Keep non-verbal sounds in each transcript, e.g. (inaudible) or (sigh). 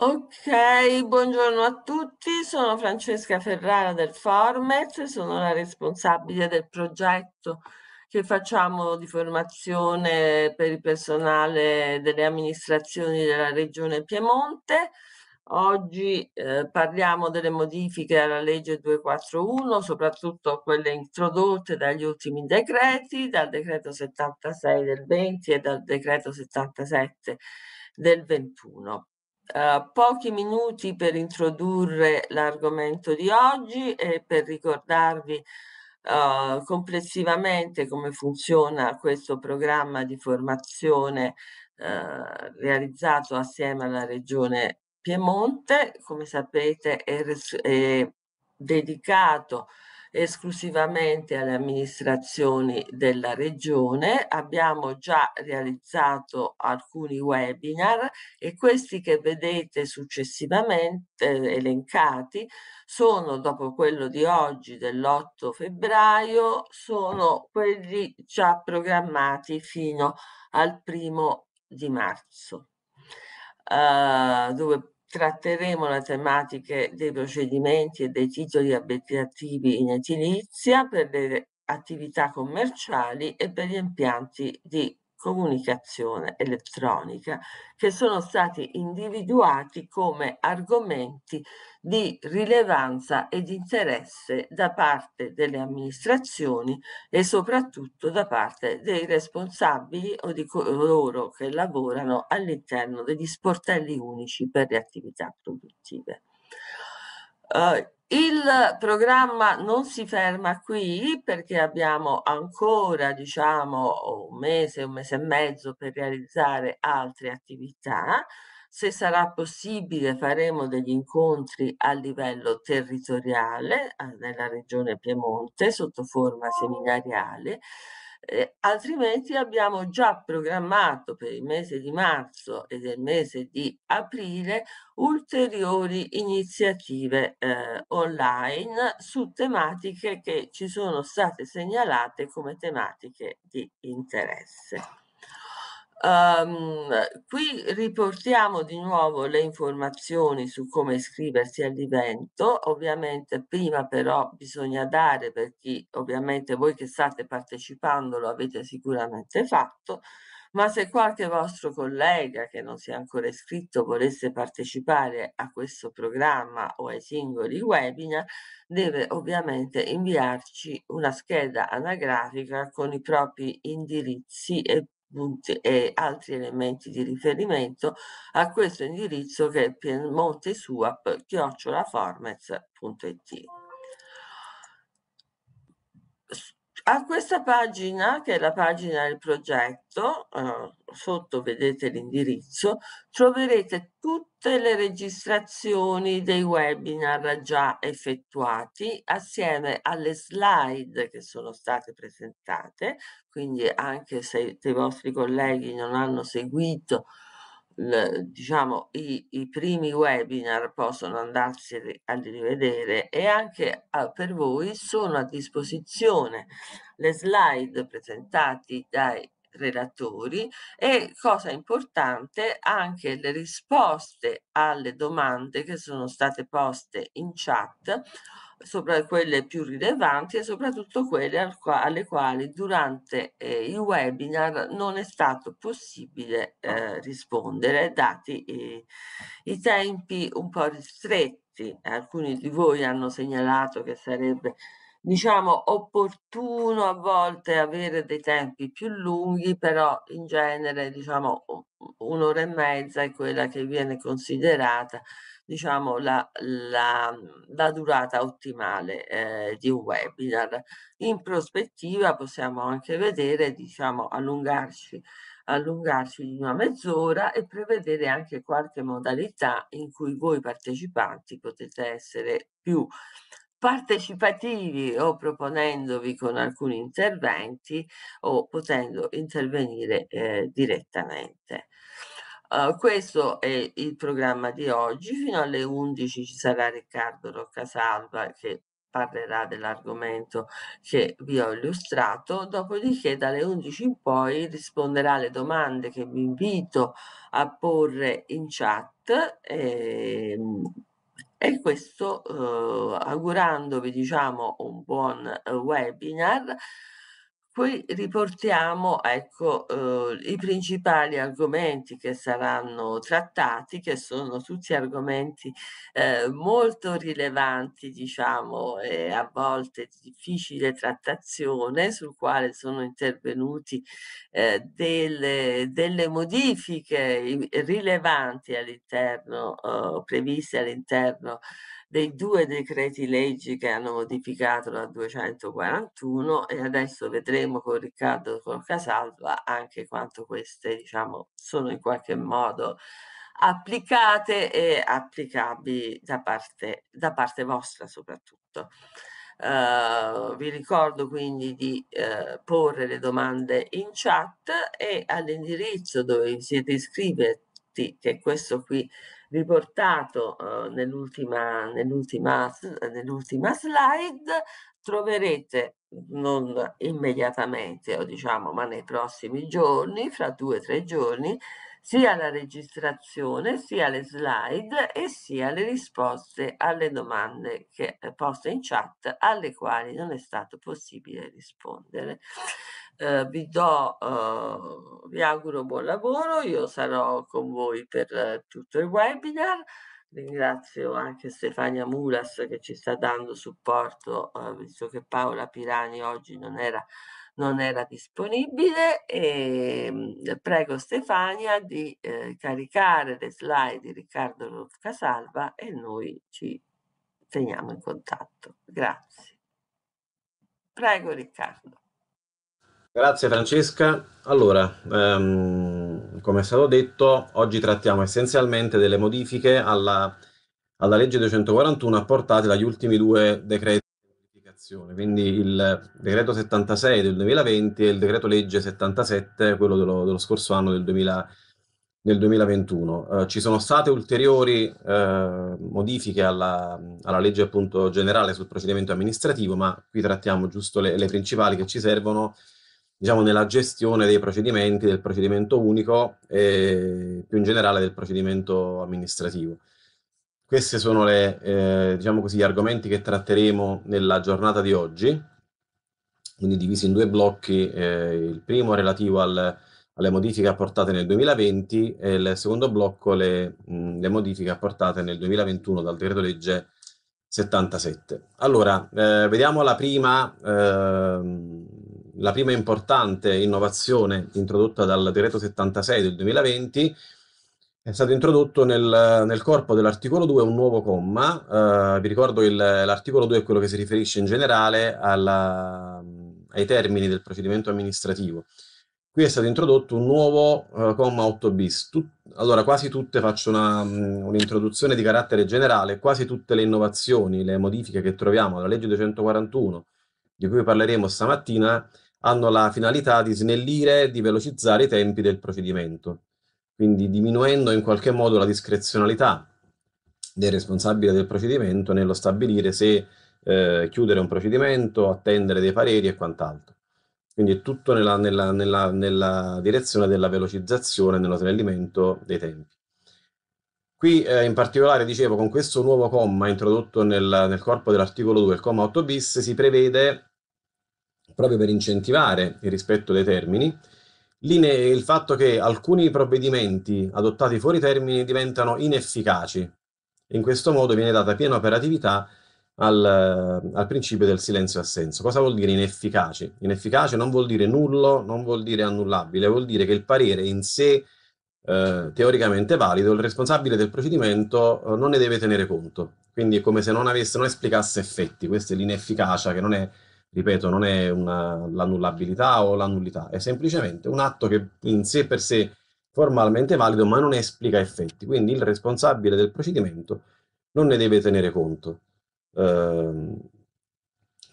Ok, buongiorno a tutti, sono Francesca Ferrara del Formet, sono la responsabile del progetto che facciamo di formazione per il personale delle amministrazioni della Regione Piemonte. Oggi eh, parliamo delle modifiche alla legge 241, soprattutto quelle introdotte dagli ultimi decreti, dal decreto 76 del 20 e dal decreto 77 del 21. Eh, pochi minuti per introdurre l'argomento di oggi e per ricordarvi uh, complessivamente come funziona questo programma di formazione uh, realizzato assieme alla Regione Piemonte. Come sapete è, è dedicato esclusivamente alle amministrazioni della regione. Abbiamo già realizzato alcuni webinar e questi che vedete successivamente eh, elencati sono, dopo quello di oggi dell'8 febbraio, sono quelli già programmati fino al primo di marzo. Uh, dove tratteremo le tematiche dei procedimenti e dei titoli abitativi in edilizia per le attività commerciali e per gli impianti di comunicazione elettronica che sono stati individuati come argomenti di rilevanza e di interesse da parte delle amministrazioni e soprattutto da parte dei responsabili o di coloro che lavorano all'interno degli sportelli unici per le attività produttive. Uh, il programma non si ferma qui perché abbiamo ancora diciamo un mese, un mese e mezzo per realizzare altre attività. Se sarà possibile faremo degli incontri a livello territoriale eh, nella regione Piemonte sotto forma seminariale eh, altrimenti abbiamo già programmato per il mese di marzo e del mese di aprile ulteriori iniziative eh, online su tematiche che ci sono state segnalate come tematiche di interesse. Um, qui riportiamo di nuovo le informazioni su come iscriversi all'evento, ovviamente prima però bisogna dare per chi ovviamente voi che state partecipando lo avete sicuramente fatto, ma se qualche vostro collega che non si è ancora iscritto volesse partecipare a questo programma o ai singoli webinar, deve ovviamente inviarci una scheda anagrafica con i propri indirizzi e e altri elementi di riferimento a questo indirizzo che è piemontesuap.it. a questa pagina, che è la pagina del progetto, eh, sotto vedete l'indirizzo, troverete tutte le registrazioni dei webinar già effettuati assieme alle slide che sono state presentate, quindi anche se i vostri colleghi non hanno seguito diciamo, i, i, primi webinar possono andarsi a rivedere e anche a, ah, per voi sono a disposizione le slide presentate dai relatori e cosa importante anche le risposte alle domande che sono state poste in chat sopra quelle più rilevanti e soprattutto quelle alle quali durante eh, il webinar non è stato possibile eh, rispondere, dati i, eh, i tempi un po' ristretti. Alcuni di voi hanno segnalato che sarebbe diciamo opportuno a volte avere dei tempi più lunghi, però in genere diciamo un'ora e mezza è quella che viene considerata diciamo la, la, la durata ottimale eh, di un webinar. In prospettiva possiamo anche vedere diciamo allungarci allungarci di una mezz'ora e prevedere anche qualche modalità in cui voi partecipanti potete essere più partecipativi o proponendovi con alcuni interventi o potendo intervenire eh, direttamente. Uh, questo è il programma di oggi, fino alle 11 ci sarà Riccardo Roccasalva che parlerà dell'argomento che vi ho illustrato, dopodiché dalle 11 in poi risponderà alle domande che vi invito a porre in chat. E, ehm, e questo eh, augurandovi diciamo un buon uhm, webinar. Poi riportiamo ecco, eh, i principali argomenti che saranno trattati, che sono tutti argomenti eh, molto rilevanti, diciamo, e a volte di difficile trattazione, sul quale sono intervenuti eh, delle, delle, modifiche rilevanti all'interno, eh, previste all'interno dei due decreti leggi che hanno modificato la 241 e adesso vedremo con Riccardo Casalva anche quanto queste diciamo, sono in qualche modo applicate e applicabili da parte, da parte vostra soprattutto. Uh, vi ricordo quindi di uh, porre le domande in chat e all'indirizzo dove siete iscritti, che questo qui riportato eh, nell'ultima, nell'ultima, nell'ultima slide, troverete non immediatamente o diciamo ma nei prossimi giorni, fra due o tre giorni, sia la registrazione, sia le slide e sia le risposte alle domande che, eh, poste in chat alle quali non è stato possibile rispondere eh, vi do, eh, vi auguro buon lavoro, io sarò con voi per tutto il webinar. Ringrazio anche Stefania Mulas che ci sta dando supporto, uhm, visto che Paola Pirani oggi non era non era disponibile e ehm, prego Stefania di eh, caricare le slide di Riccardo Casalva e noi ci teniamo in contatto. Grazie. Prego Riccardo. Grazie Francesca. Allora, ehm, come è stato detto, oggi trattiamo essenzialmente delle modifiche alla, alla legge 241 apportate dagli ultimi due decreti di modificazione, quindi il decreto 76 del 2020 e il decreto legge 77, quello dello, dello scorso anno del, 2000, del 2021. Eh, ci sono state ulteriori eh, modifiche alla, alla legge appunto, generale sul procedimento amministrativo, ma qui trattiamo giusto le, le principali che ci servono diciamo, nella gestione dei procedimenti, del procedimento unico e più in generale del procedimento amministrativo. Questi sono le, eh, diciamo così, gli argomenti che tratteremo nella giornata di oggi, quindi divisi in due blocchi, eh, il primo relativo al, alle modifiche apportate nel 2020 e il secondo blocco le, mh, le modifiche apportate nel 2021 dal decreto legge 77. Allora, eh, vediamo la prima, eh, la prima importante innovazione introdotta dal decreto 76 del 2020 è stato introdotto nel, nel corpo dell'articolo 2 un nuovo comma. Eh, vi ricordo che l'articolo 2 è quello che si riferisce in generale alla, ai termini del procedimento amministrativo. Qui è stato introdotto un nuovo uh, comma 8 bis. Tut allora, quasi tutte, faccio mm, un'introduzione di carattere generale, quasi tutte le innovazioni, le modifiche che troviamo alla legge 241, di cui parleremo stamattina, hanno la finalità di snellire e di velocizzare i tempi del procedimento, quindi diminuendo in qualche modo la discrezionalità del responsabile del procedimento nello stabilire se eh, chiudere un procedimento, attendere dei pareri e quant'altro. Quindi è tutto nella, nella, nella, nella direzione della velocizzazione, nello snellimento dei tempi. Qui eh, in particolare, dicevo, con questo nuovo comma introdotto nel, nel corpo dell'articolo 2, il comma 8 bis, si prevede proprio per incentivare il rispetto dei termini, linee, il fatto che alcuni provvedimenti adottati fuori termini diventano inefficaci. In questo modo viene data piena operatività al, al principio del silenzio-assenso. Cosa vuol dire inefficaci? Inefficace non vuol dire nullo, non vuol dire annullabile, vuol dire che il parere in sé eh, teoricamente valido, il responsabile del procedimento eh, non ne deve tenere conto. Quindi è come se non, avesse, non esplicasse effetti. Questa è l'inefficacia che non è ripeto, non è una, l'annullabilità o la nullità, è semplicemente un atto che in sé per sé formalmente valido ma non esplica effetti, quindi il responsabile del procedimento non ne deve tenere conto. Eh,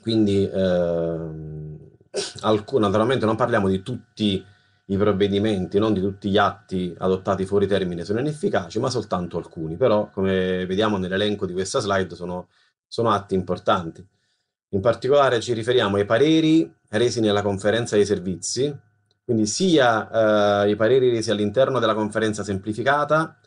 quindi eh, alcun, naturalmente non parliamo di tutti i provvedimenti, non di tutti gli atti adottati fuori termine sono inefficaci, ma soltanto alcuni, però come vediamo nell'elenco di questa slide sono, sono atti importanti. In particolare ci riferiamo ai pareri resi nella conferenza dei servizi, quindi sia eh, i pareri resi all'interno della conferenza semplificata,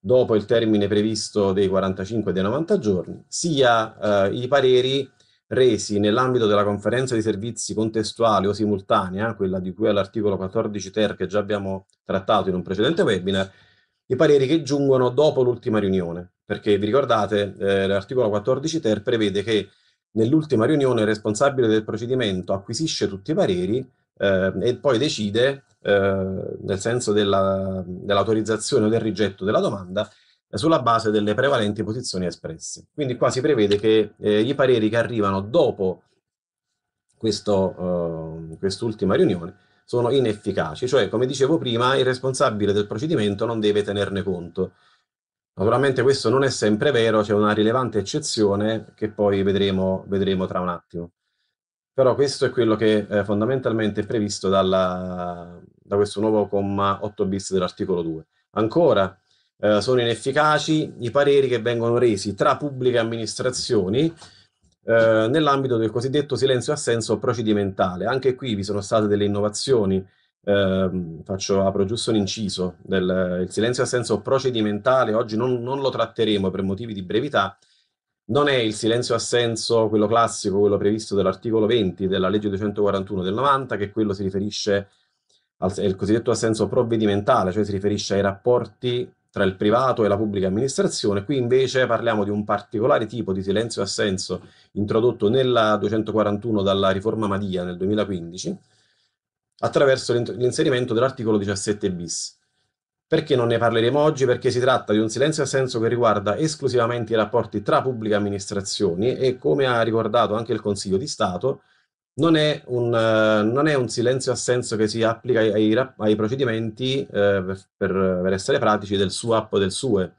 dopo il termine previsto dei 45 e dei 90 giorni, sia eh, i pareri resi nell'ambito della conferenza di servizi contestuale o simultanea, quella di cui all'articolo 14 ter che già abbiamo trattato in un precedente webinar, i pareri che giungono dopo l'ultima riunione, perché vi ricordate eh, l'articolo 14 ter prevede che Nell'ultima riunione il responsabile del procedimento acquisisce tutti i pareri eh, e poi decide, eh, nel senso dell'autorizzazione dell o del rigetto della domanda, sulla base delle prevalenti posizioni espresse. Quindi qua si prevede che eh, i pareri che arrivano dopo eh, quest'ultima quest riunione sono inefficaci, cioè come dicevo prima il responsabile del procedimento non deve tenerne conto Naturalmente questo non è sempre vero, c'è una rilevante eccezione che poi vedremo, vedremo tra un attimo. Però questo è quello che eh, fondamentalmente è previsto dalla, da questo nuovo comma 8 bis dell'articolo 2. Ancora, eh, sono inefficaci i pareri che vengono resi tra pubbliche amministrazioni eh, nell'ambito del cosiddetto silenzio assenso procedimentale. Anche qui vi sono state delle innovazioni eh, faccio, apro giusto un inciso, del, il silenzio a senso procedimentale, oggi non, non lo tratteremo per motivi di brevità, non è il silenzio a senso quello classico, quello previsto dall'articolo 20 della legge 241 del 90, che quello si riferisce al il cosiddetto assenso provvedimentale, cioè si riferisce ai rapporti tra il privato e la pubblica amministrazione. Qui invece parliamo di un particolare tipo di silenzio assenso introdotto nella 241 dalla riforma Madia nel 2015, attraverso l'inserimento dell'articolo 17 bis. Perché non ne parleremo oggi? Perché si tratta di un silenzio a senso che riguarda esclusivamente i rapporti tra pubbliche amministrazioni e, come ha ricordato anche il Consiglio di Stato, non è un, non è un silenzio a senso che si applica ai, ai procedimenti, eh, per, per, essere pratici, del SUAP o del SUE.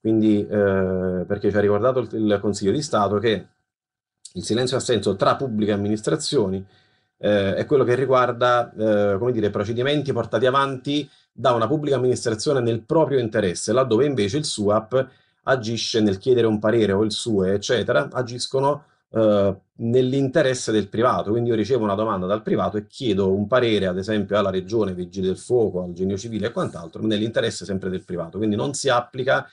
Quindi, eh, perché ci ha ricordato il, il Consiglio di Stato che il silenzio a senso tra pubbliche amministrazioni eh, è quello che riguarda eh, come dire, procedimenti portati avanti da una pubblica amministrazione nel proprio interesse, laddove invece il SUAP agisce nel chiedere un parere o il SUE, eccetera, agiscono eh, nell'interesse del privato. Quindi io ricevo una domanda dal privato e chiedo un parere, ad esempio, alla regione, ai vigili del fuoco, al genio civile e quant'altro, nell'interesse sempre del privato. Quindi non si applica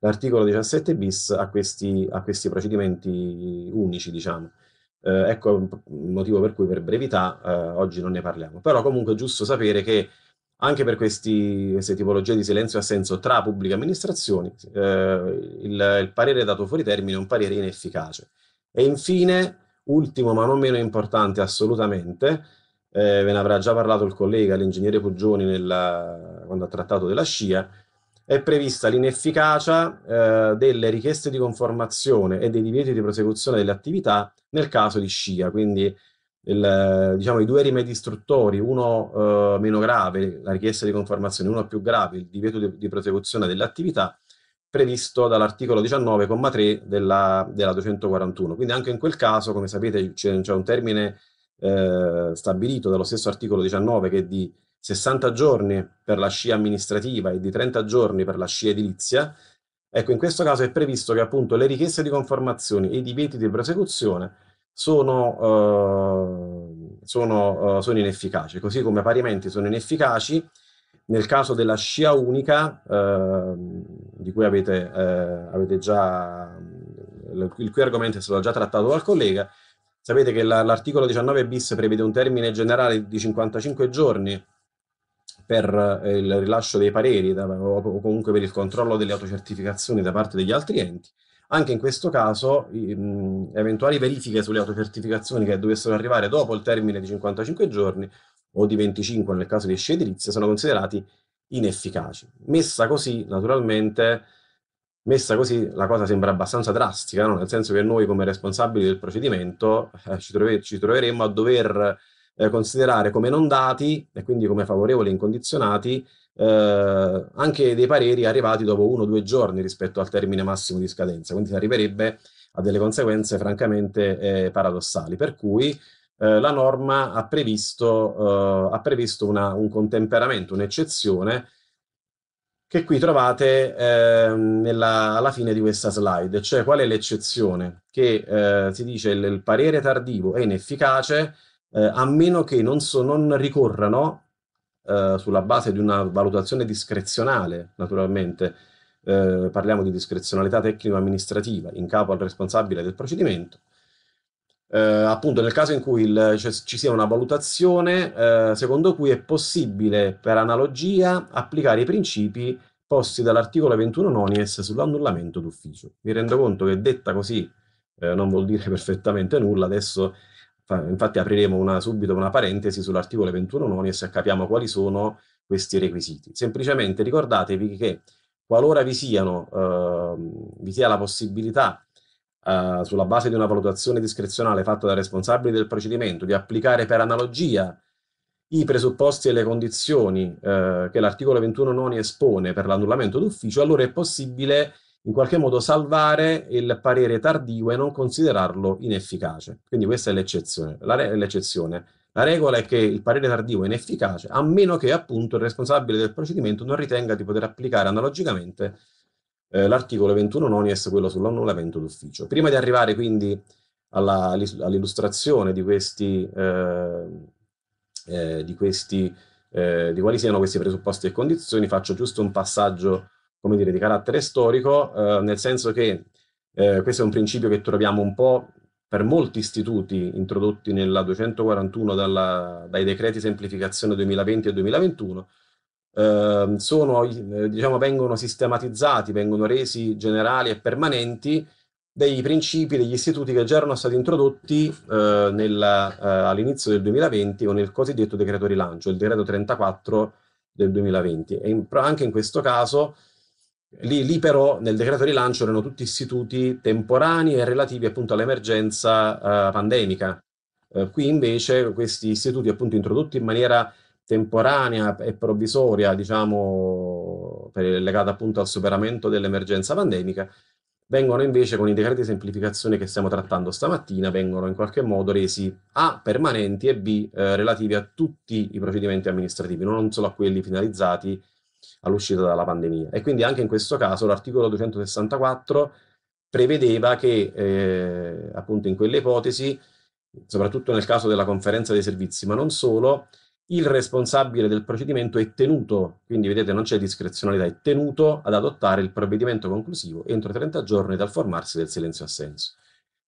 l'articolo 17 bis a questi, a questi procedimenti unici, diciamo. Eh, ecco il motivo per cui per brevità eh, oggi non ne parliamo. Però comunque è giusto sapere che anche per questi, queste tipologie di silenzio e assenso tra pubbliche amministrazioni eh, il, il parere dato fuori termine è un parere inefficace. E infine, ultimo ma non meno importante assolutamente, eh, ve ne avrà già parlato il collega, l'ingegnere Puggioni, nella, quando ha trattato della scia, è prevista l'inefficacia eh, delle richieste di conformazione e dei divieti di prosecuzione delle attività nel caso di scia, quindi il, diciamo, i due rimedi istruttori, uno eh, meno grave, la richiesta di conformazione, uno più grave, il divieto di, di prosecuzione attività, previsto dall'articolo 19,3 della, della 241. Quindi anche in quel caso, come sapete, c'è un termine eh, stabilito dallo stesso articolo 19 che è di 60 giorni per la scia amministrativa e di 30 giorni per la scia edilizia, ecco in questo caso è previsto che appunto le richieste di conformazione e i divieti di prosecuzione sono, eh, sono, eh, sono inefficaci, così come parimenti sono inefficaci nel caso della scia unica, eh, di cui avete, eh, avete già, il cui argomento è stato già trattato dal collega, sapete che l'articolo 19 bis prevede un termine generale di 55 giorni per eh, il rilascio dei pareri o comunque per il controllo delle autocertificazioni da parte degli altri enti. Anche in questo caso, eventuali verifiche sulle autocertificazioni che dovessero arrivare dopo il termine di 55 giorni o di 25 nel caso di esce sono considerati inefficaci. Messa così, naturalmente, messa così la cosa sembra abbastanza drastica, no? nel senso che noi come responsabili del procedimento eh, ci, troveremmo a dover eh, considerare come non dati e quindi come favorevoli e incondizionati eh, anche dei pareri arrivati dopo uno o due giorni rispetto al termine massimo di scadenza, quindi si arriverebbe a delle conseguenze francamente eh, paradossali, per cui eh, la norma ha previsto, eh, ha previsto una, un contemperamento, un'eccezione che qui trovate eh, nella, alla fine di questa slide, cioè qual è l'eccezione? Che eh, si dice il, il parere tardivo è inefficace eh, a meno che non, so, non ricorrano, eh, sulla base di una valutazione discrezionale, naturalmente, eh, parliamo di discrezionalità tecnico-amministrativa in capo al responsabile del procedimento, eh, appunto nel caso in cui il, cioè, ci sia una valutazione eh, secondo cui è possibile per analogia applicare i principi posti dall'articolo 21 nonies sull'annullamento d'ufficio. Mi rendo conto che detta così eh, non vuol dire (laughs) perfettamente nulla, adesso Infatti apriremo una, subito una parentesi sull'articolo 21 nonies e capiamo quali sono questi requisiti. Semplicemente ricordatevi che qualora vi, siano, eh, vi sia la possibilità, eh, sulla base di una valutazione discrezionale fatta dai responsabili del procedimento, di applicare per analogia i presupposti e le condizioni eh, che l'articolo 21 noni espone per l'annullamento d'ufficio, allora è possibile in qualche modo salvare il parere tardivo e non considerarlo inefficace. Quindi questa è l'eccezione. La, re- l'eccezione. La regola è che il parere tardivo è inefficace, a meno che appunto il responsabile del procedimento non ritenga di poter applicare analogicamente eh, l'articolo 21 nonies, quello sull'annullamento d'ufficio. Prima di arrivare quindi alla, all'illustrazione di questi, eh, eh, di, questi eh, di quali siano questi presupposti e condizioni, faccio giusto un passaggio come dire, di carattere storico, eh, nel senso che eh, questo è un principio che troviamo un po' per molti istituti introdotti nella 241 dalla, dai decreti semplificazione 2020 e 2021, ehm, eh, sono, diciamo, vengono sistematizzati, vengono resi generali e permanenti dei principi, degli istituti che già erano stati introdotti eh, nella, eh, all'inizio del 2020 con il cosiddetto decreto rilancio, il decreto 34 del 2020. E in, anche in questo caso Lì, lì, però nel decreto rilancio erano tutti istituti temporanei e relativi appunto all'emergenza eh, pandemica. Eh, qui invece questi istituti appunto introdotti in maniera temporanea e provvisoria, diciamo, per, legata appunto al superamento dell'emergenza pandemica, vengono invece con i decreti di semplificazione che stiamo trattando stamattina, vengono in qualche modo resi A permanenti e B eh, relativi a tutti i procedimenti amministrativi, non solo a quelli finalizzati all'uscita dalla pandemia. E quindi anche in questo caso l'articolo 264 prevedeva che eh, appunto in quelle ipotesi, soprattutto nel caso della conferenza dei servizi, ma non solo, il responsabile del procedimento è tenuto, quindi vedete non c'è discrezionalità, è tenuto ad adottare il provvedimento conclusivo entro 30 giorni dal formarsi del silenzio assenso.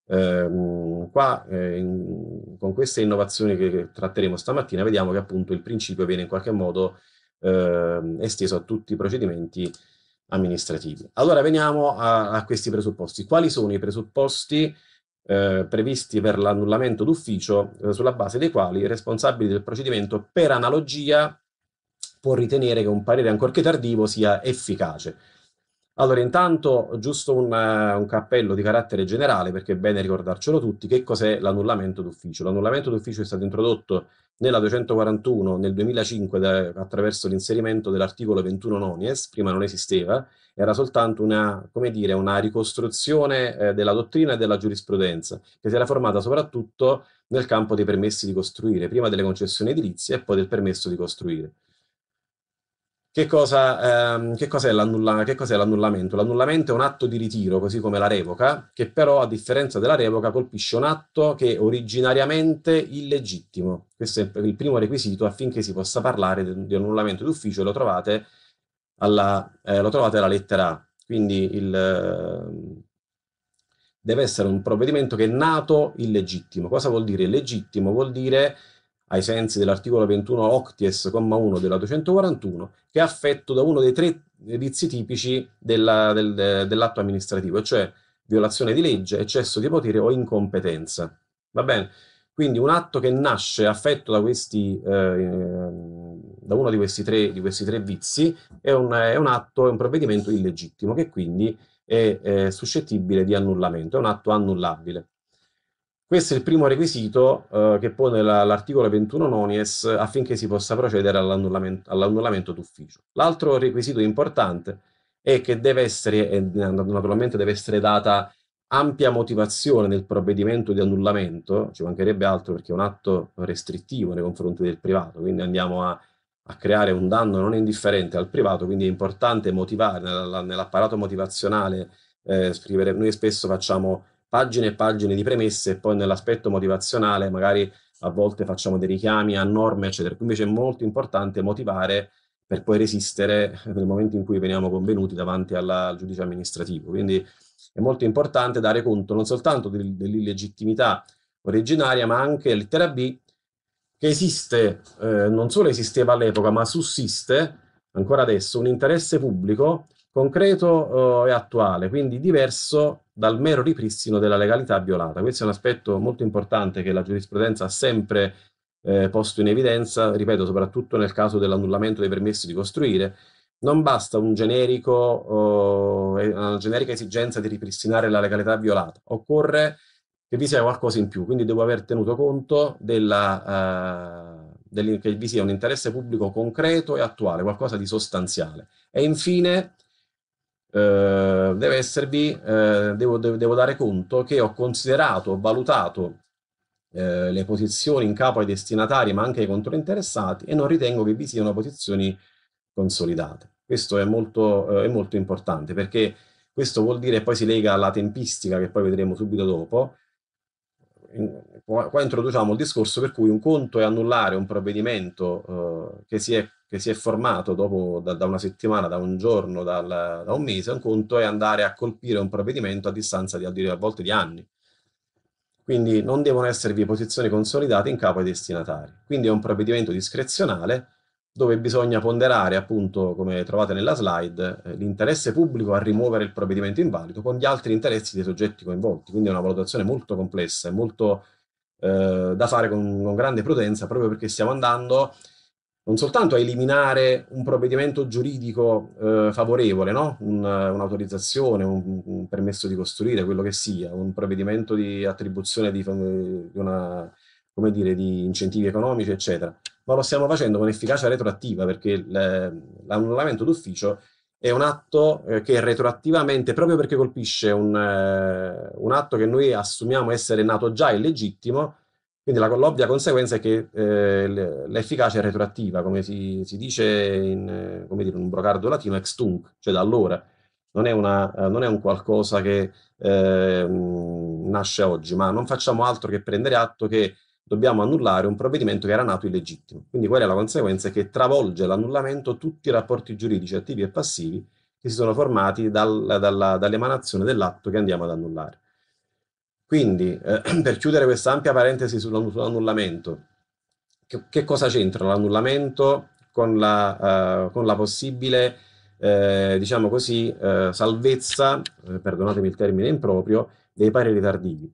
Eh, qua, eh, in, con queste innovazioni che tratteremo stamattina, vediamo che appunto il principio viene in qualche modo eh, esteso a tutti i procedimenti amministrativi. Allora veniamo a, a questi presupposti. Quali sono i presupposti eh, previsti per l'annullamento d'ufficio eh, sulla base dei quali il responsabile del procedimento per analogia può ritenere che un parere ancorché tardivo sia efficace? Allora, intanto giusto un, uh, un, cappello di carattere generale, perché è bene ricordarcelo tutti, che cos'è l'annullamento d'ufficio? L'annullamento d'ufficio è stato introdotto nella 241 nel 2005 da, attraverso l'inserimento dell'articolo 21 nonies, prima non esisteva, era soltanto una, dire, una ricostruzione eh, della dottrina e della giurisprudenza, che si era formata soprattutto nel campo dei permessi di costruire, prima delle concessioni edilizie e poi del permesso di costruire. Che cosa, ehm, che cos'è, l'annulla, che cos'è l'annullamento? L'annullamento è un atto di ritiro, così come la revoca, che però, a differenza della revoca, colpisce un atto che è originariamente illegittimo. Questo è il primo requisito affinché si possa parlare di, annullamento d'ufficio, lo trovate alla, eh, lo trovate alla lettera A. Quindi il, eh, deve essere un provvedimento che è nato illegittimo. Cosa vuol dire illegittimo? Vuol dire ai sensi dell'articolo 21 octies, comma 1 della 241, che è affetto da uno dei tre vizi tipici della, del, de, dell'atto amministrativo, cioè violazione di legge, eccesso di potere o incompetenza. Va bene? Quindi un atto che nasce affetto da, questi, eh, ehm, da uno di questi tre, di questi tre vizi è un, è un, atto, è un provvedimento illegittimo che quindi è, è suscettibile di annullamento, è un atto annullabile. Questo è il primo requisito eh, che pone la, l'articolo 21 nonies affinché si possa procedere all'annullamento, all'annullamento d'ufficio. L'altro requisito importante è che deve essere, naturalmente deve essere data ampia motivazione nel provvedimento di annullamento, ci mancherebbe altro perché è un atto restrittivo nei confronti del privato, quindi andiamo a, a creare un danno non indifferente al privato, quindi è importante motivare nell'apparato motivazionale, eh, scrivere, noi spesso facciamo pagine e pagine di premesse e poi nell'aspetto motivazionale magari a volte facciamo dei richiami a norme, eccetera. Invece è molto importante motivare per poi resistere nel momento in cui veniamo convenuti davanti alla, al giudice amministrativo. Quindi è molto importante dare conto non soltanto dell'illegittimità originaria, ma anche lettera B, che esiste, eh, non solo esisteva all'epoca, ma sussiste ancora adesso, un interesse pubblico concreto eh, e attuale, quindi diverso dal mero ripristino della legalità violata. Questo è un aspetto molto importante che la giurisprudenza ha sempre eh, posto in evidenza, ripeto, soprattutto nel caso dell'annullamento dei permessi di costruire. Non basta un generico, eh, una generica esigenza di ripristinare la legalità violata, occorre che vi sia qualcosa in più, quindi devo aver tenuto conto della, eh, del, che vi sia un interesse pubblico concreto e attuale, qualcosa di sostanziale. E infine eh, deve esservi, eh, devo, devo, devo, dare conto che ho considerato, ho valutato eh, le posizioni in capo ai destinatari ma anche ai controinteressati e non ritengo che vi siano posizioni consolidate. Questo è molto, eh, è molto importante perché questo vuol dire, poi si lega alla tempistica che poi vedremo subito dopo, qua introduciamo il discorso per cui un conto è annullare un provvedimento eh, che si è che si è formato dopo, da, da una settimana, da un giorno, dal, da un mese, un conto è andare a colpire un provvedimento a distanza di, a volte di anni. Quindi non devono esservi posizioni consolidate in capo ai destinatari. Quindi è un provvedimento discrezionale dove bisogna ponderare, appunto, come trovate nella slide, eh, l'interesse pubblico a rimuovere il provvedimento invalido con gli altri interessi dei soggetti coinvolti. Quindi è una valutazione molto complessa e molto eh, da fare con, con grande prudenza proprio perché stiamo andando non soltanto a eliminare un provvedimento giuridico eh, favorevole, no? un, un'autorizzazione, un, un, permesso di costruire, quello che sia, un provvedimento di attribuzione di, di, una, dire, di incentivi economici, eccetera, ma lo stiamo facendo con efficacia retroattiva perché l'annullamento d'ufficio è un atto eh, che retroattivamente, proprio perché colpisce un, eh, un atto che noi assumiamo essere nato già illegittimo, quindi l'ovvia conseguenza è che eh, l'efficacia è retroattiva, come si, si dice in, come dire, in, un brocardo latino, ex tunc, cioè da allora. Non è, una, eh, non è un qualcosa che eh, nasce oggi, ma non facciamo altro che prendere atto che dobbiamo annullare un provvedimento che era nato illegittimo. Quindi qual è la conseguenza? è Che travolge l'annullamento tutti i rapporti giuridici attivi e passivi che si sono formati dal, dalla, dall'emanazione dell'atto che andiamo ad annullare. Quindi, eh, (clears throat) per chiudere questa ampia parentesi sull'annullamento, che, che, cosa c'entra l'annullamento con la, uh, con la possibile, eh, diciamo così, uh, salvezza, eh, perdonatemi il termine improprio, dei pareri tardivi?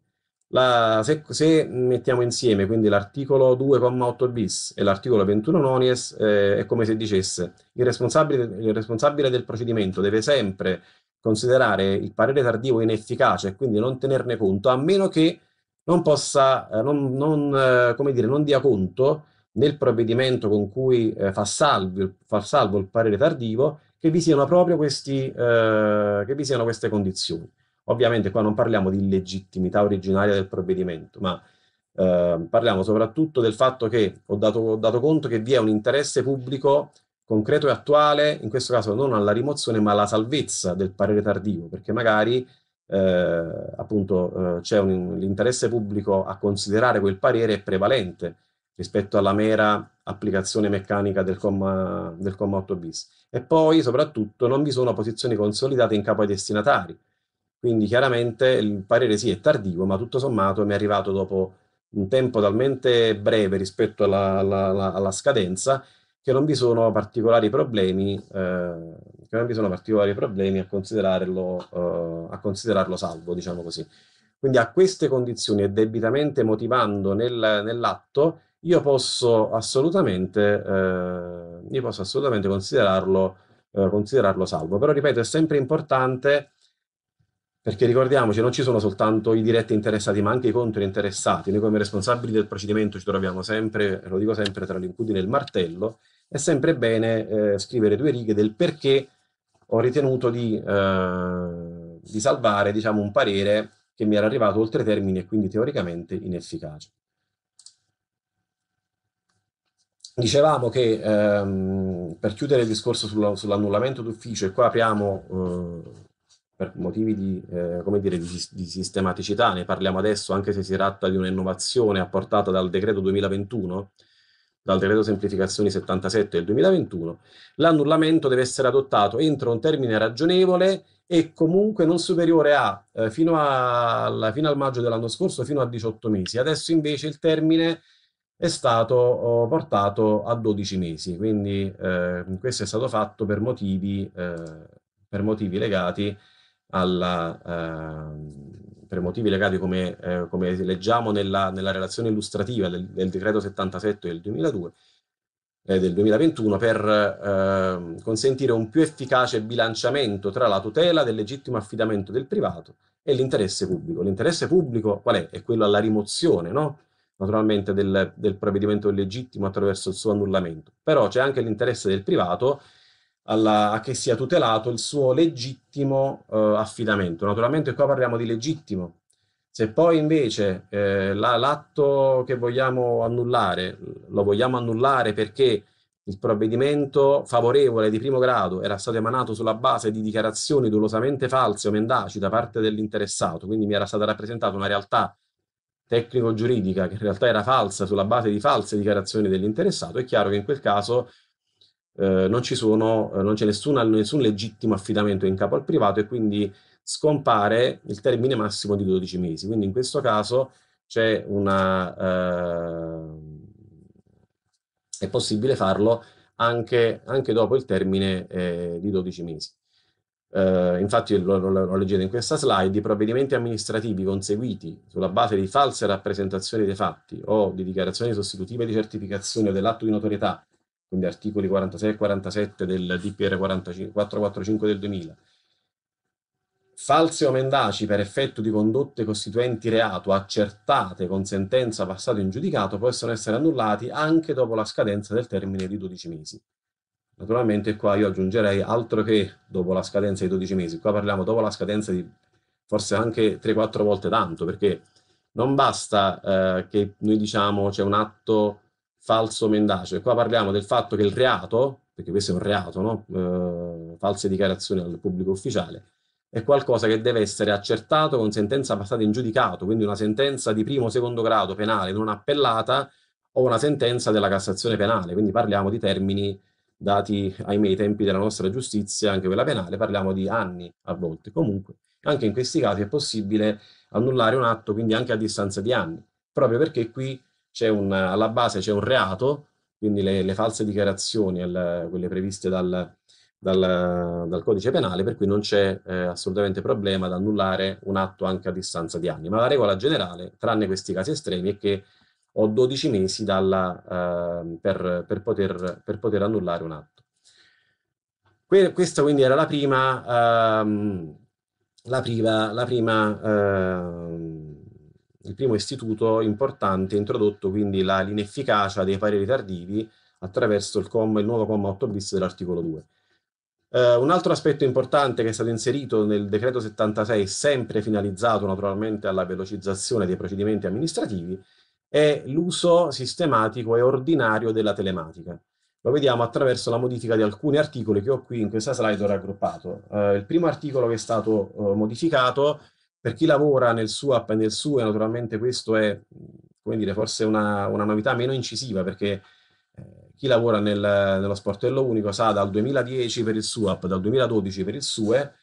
La, se, se, mettiamo insieme quindi l'articolo 2,8 bis e l'articolo 21 nonies, eh, è come se dicesse il responsabile, il responsabile, del procedimento deve sempre considerare il parere tardivo inefficace e quindi non tenerne conto, a meno che non possa, eh, non, non, eh, come dire, non dia conto nel provvedimento con cui eh, fa, salvo, fa, salvo, il parere tardivo che vi siano proprio questi, eh, che vi siano queste condizioni. Ovviamente qua non parliamo di illegittimità originaria del provvedimento, ma eh, parliamo soprattutto del fatto che ho dato, ho dato conto che vi è un interesse pubblico concreto e attuale, in questo caso non alla rimozione ma alla salvezza del parere tardivo, perché magari eh, appunto eh, c'è un, l'interesse pubblico a considerare quel parere prevalente rispetto alla mera applicazione meccanica del comma, del comma 8 bis. E poi soprattutto non vi sono posizioni consolidate in capo ai destinatari, quindi chiaramente il parere sì è tardivo, ma tutto sommato mi è arrivato dopo un tempo talmente breve rispetto alla, alla, alla, alla scadenza che non vi sono particolari problemi, eh, vi sono particolari problemi a, considerarlo, eh, a considerarlo salvo, diciamo così. Quindi a queste condizioni e debitamente motivando nel, nell'atto, io posso assolutamente, eh, io posso assolutamente considerarlo, eh, considerarlo, salvo. Però ripeto, è sempre importante perché ricordiamoci, non ci sono soltanto i diretti interessati, ma anche i contro interessati. Noi come responsabili del procedimento ci troviamo sempre, lo dico sempre, tra l'incudine e il martello, è sempre bene eh, scrivere due righe del perché ho ritenuto di, eh, di salvare diciamo, un parere che mi era arrivato oltre termine e quindi teoricamente inefficace. Dicevamo che ehm, per chiudere il discorso sull'annullamento d'ufficio, e qua apriamo eh, per motivi di, eh, dire, di, di, sistematicità, ne parliamo adesso anche se si tratta di un'innovazione apportata dal decreto 2021, dal decreto semplificazioni 77 del 2021, l'annullamento deve essere adottato entro un termine ragionevole e comunque non superiore a, eh, fino, a fino, al maggio dell'anno scorso, fino a 18 mesi. Adesso invece il termine è stato oh, portato a 12 mesi, quindi eh, questo è stato fatto per motivi, eh, per motivi legati alla... Eh, per motivi legati, come, eh, come leggiamo nella, nella, relazione illustrativa del, del decreto 77 del 2002, eh, del 2021 per eh, consentire un più efficace bilanciamento tra la tutela del legittimo affidamento del privato e l'interesse pubblico. L'interesse pubblico qual è? È quello alla rimozione, no? naturalmente, del, del provvedimento illegittimo attraverso il suo annullamento. Però c'è anche l'interesse del privato alla, a che sia tutelato il suo legittimo eh, affidamento. Naturalmente qua parliamo di legittimo. Se poi invece eh, la, l'atto che vogliamo annullare, lo vogliamo annullare perché il provvedimento favorevole di primo grado era stato emanato sulla base di dichiarazioni dolosamente false o mendaci da parte dell'interessato, quindi mi era stata rappresentata una realtà tecnico-giuridica che in realtà era falsa sulla base di false dichiarazioni dell'interessato, è chiaro che in quel caso eh, non, sono, eh, non, c'è nessuna, nessun legittimo affidamento in capo al privato e quindi scompare il termine massimo di 12 mesi. Quindi in questo caso c'è una... Eh, è possibile farlo anche, anche dopo il termine eh, di 12 mesi. Eh, infatti lo, lo, lo, leggete in questa slide, i provvedimenti amministrativi conseguiti sulla base di false rappresentazioni dei fatti o di dichiarazioni sostitutive di certificazione o dell'atto di notorietà quindi articoli 46 e 47 del DPR 445 del 2000, false o mendaci per effetto di condotte costituenti reato accertate con sentenza passata in giudicato possono essere annullati anche dopo la scadenza del termine di 12 mesi. Naturalmente qua io aggiungerei altro che dopo la scadenza di 12 mesi, qua parliamo dopo la scadenza di forse anche 3-4 volte tanto, perché non basta eh, che noi diciamo c'è un atto falso mendace. Qua parliamo del fatto che il reato, perché questo è un reato, no? eh, false dichiarazioni al pubblico ufficiale, è qualcosa che deve essere accertato con sentenza passata in giudicato, quindi una sentenza di primo o secondo grado penale non appellata o una sentenza della Cassazione penale, quindi parliamo di termini dati ahimè i tempi della nostra giustizia, anche quella penale, parliamo di anni a volte. Comunque, anche in questi casi è possibile annullare un atto, quindi anche a distanza di anni, proprio perché qui c'è un, alla base c'è un reato, quindi le, le false dichiarazioni, al, quelle previste dal, dal, dal, codice penale, per cui non c'è eh, assolutamente problema ad annullare un atto anche a distanza di anni. Ma la regola generale, tranne questi casi estremi, è che ho 12 mesi dalla, eh, per, per, poter, per poter annullare un atto. Que questa quindi era la prima, ehm, la prima, la prima ehm, il primo istituto importante introdotto quindi la, l'inefficacia dei pareri tardivi attraverso il, comma, il nuovo comma 8 bis dell'articolo 2. Uh, eh, un altro aspetto importante che è stato inserito nel decreto 76, sempre finalizzato naturalmente alla velocizzazione dei procedimenti amministrativi, è l'uso sistematico e ordinario della telematica. Lo vediamo attraverso la modifica di alcuni articoli che ho qui in questa slide ho raggruppato. Uh, il primo articolo che è stato uh, modificato per chi lavora nel SUAP e nel SUE, naturalmente questo è, come dire, forse una, una novità meno incisiva, perché eh, chi lavora nel, nello sportello unico sa dal 2010 per il SUAP, dal 2012 per il SUE,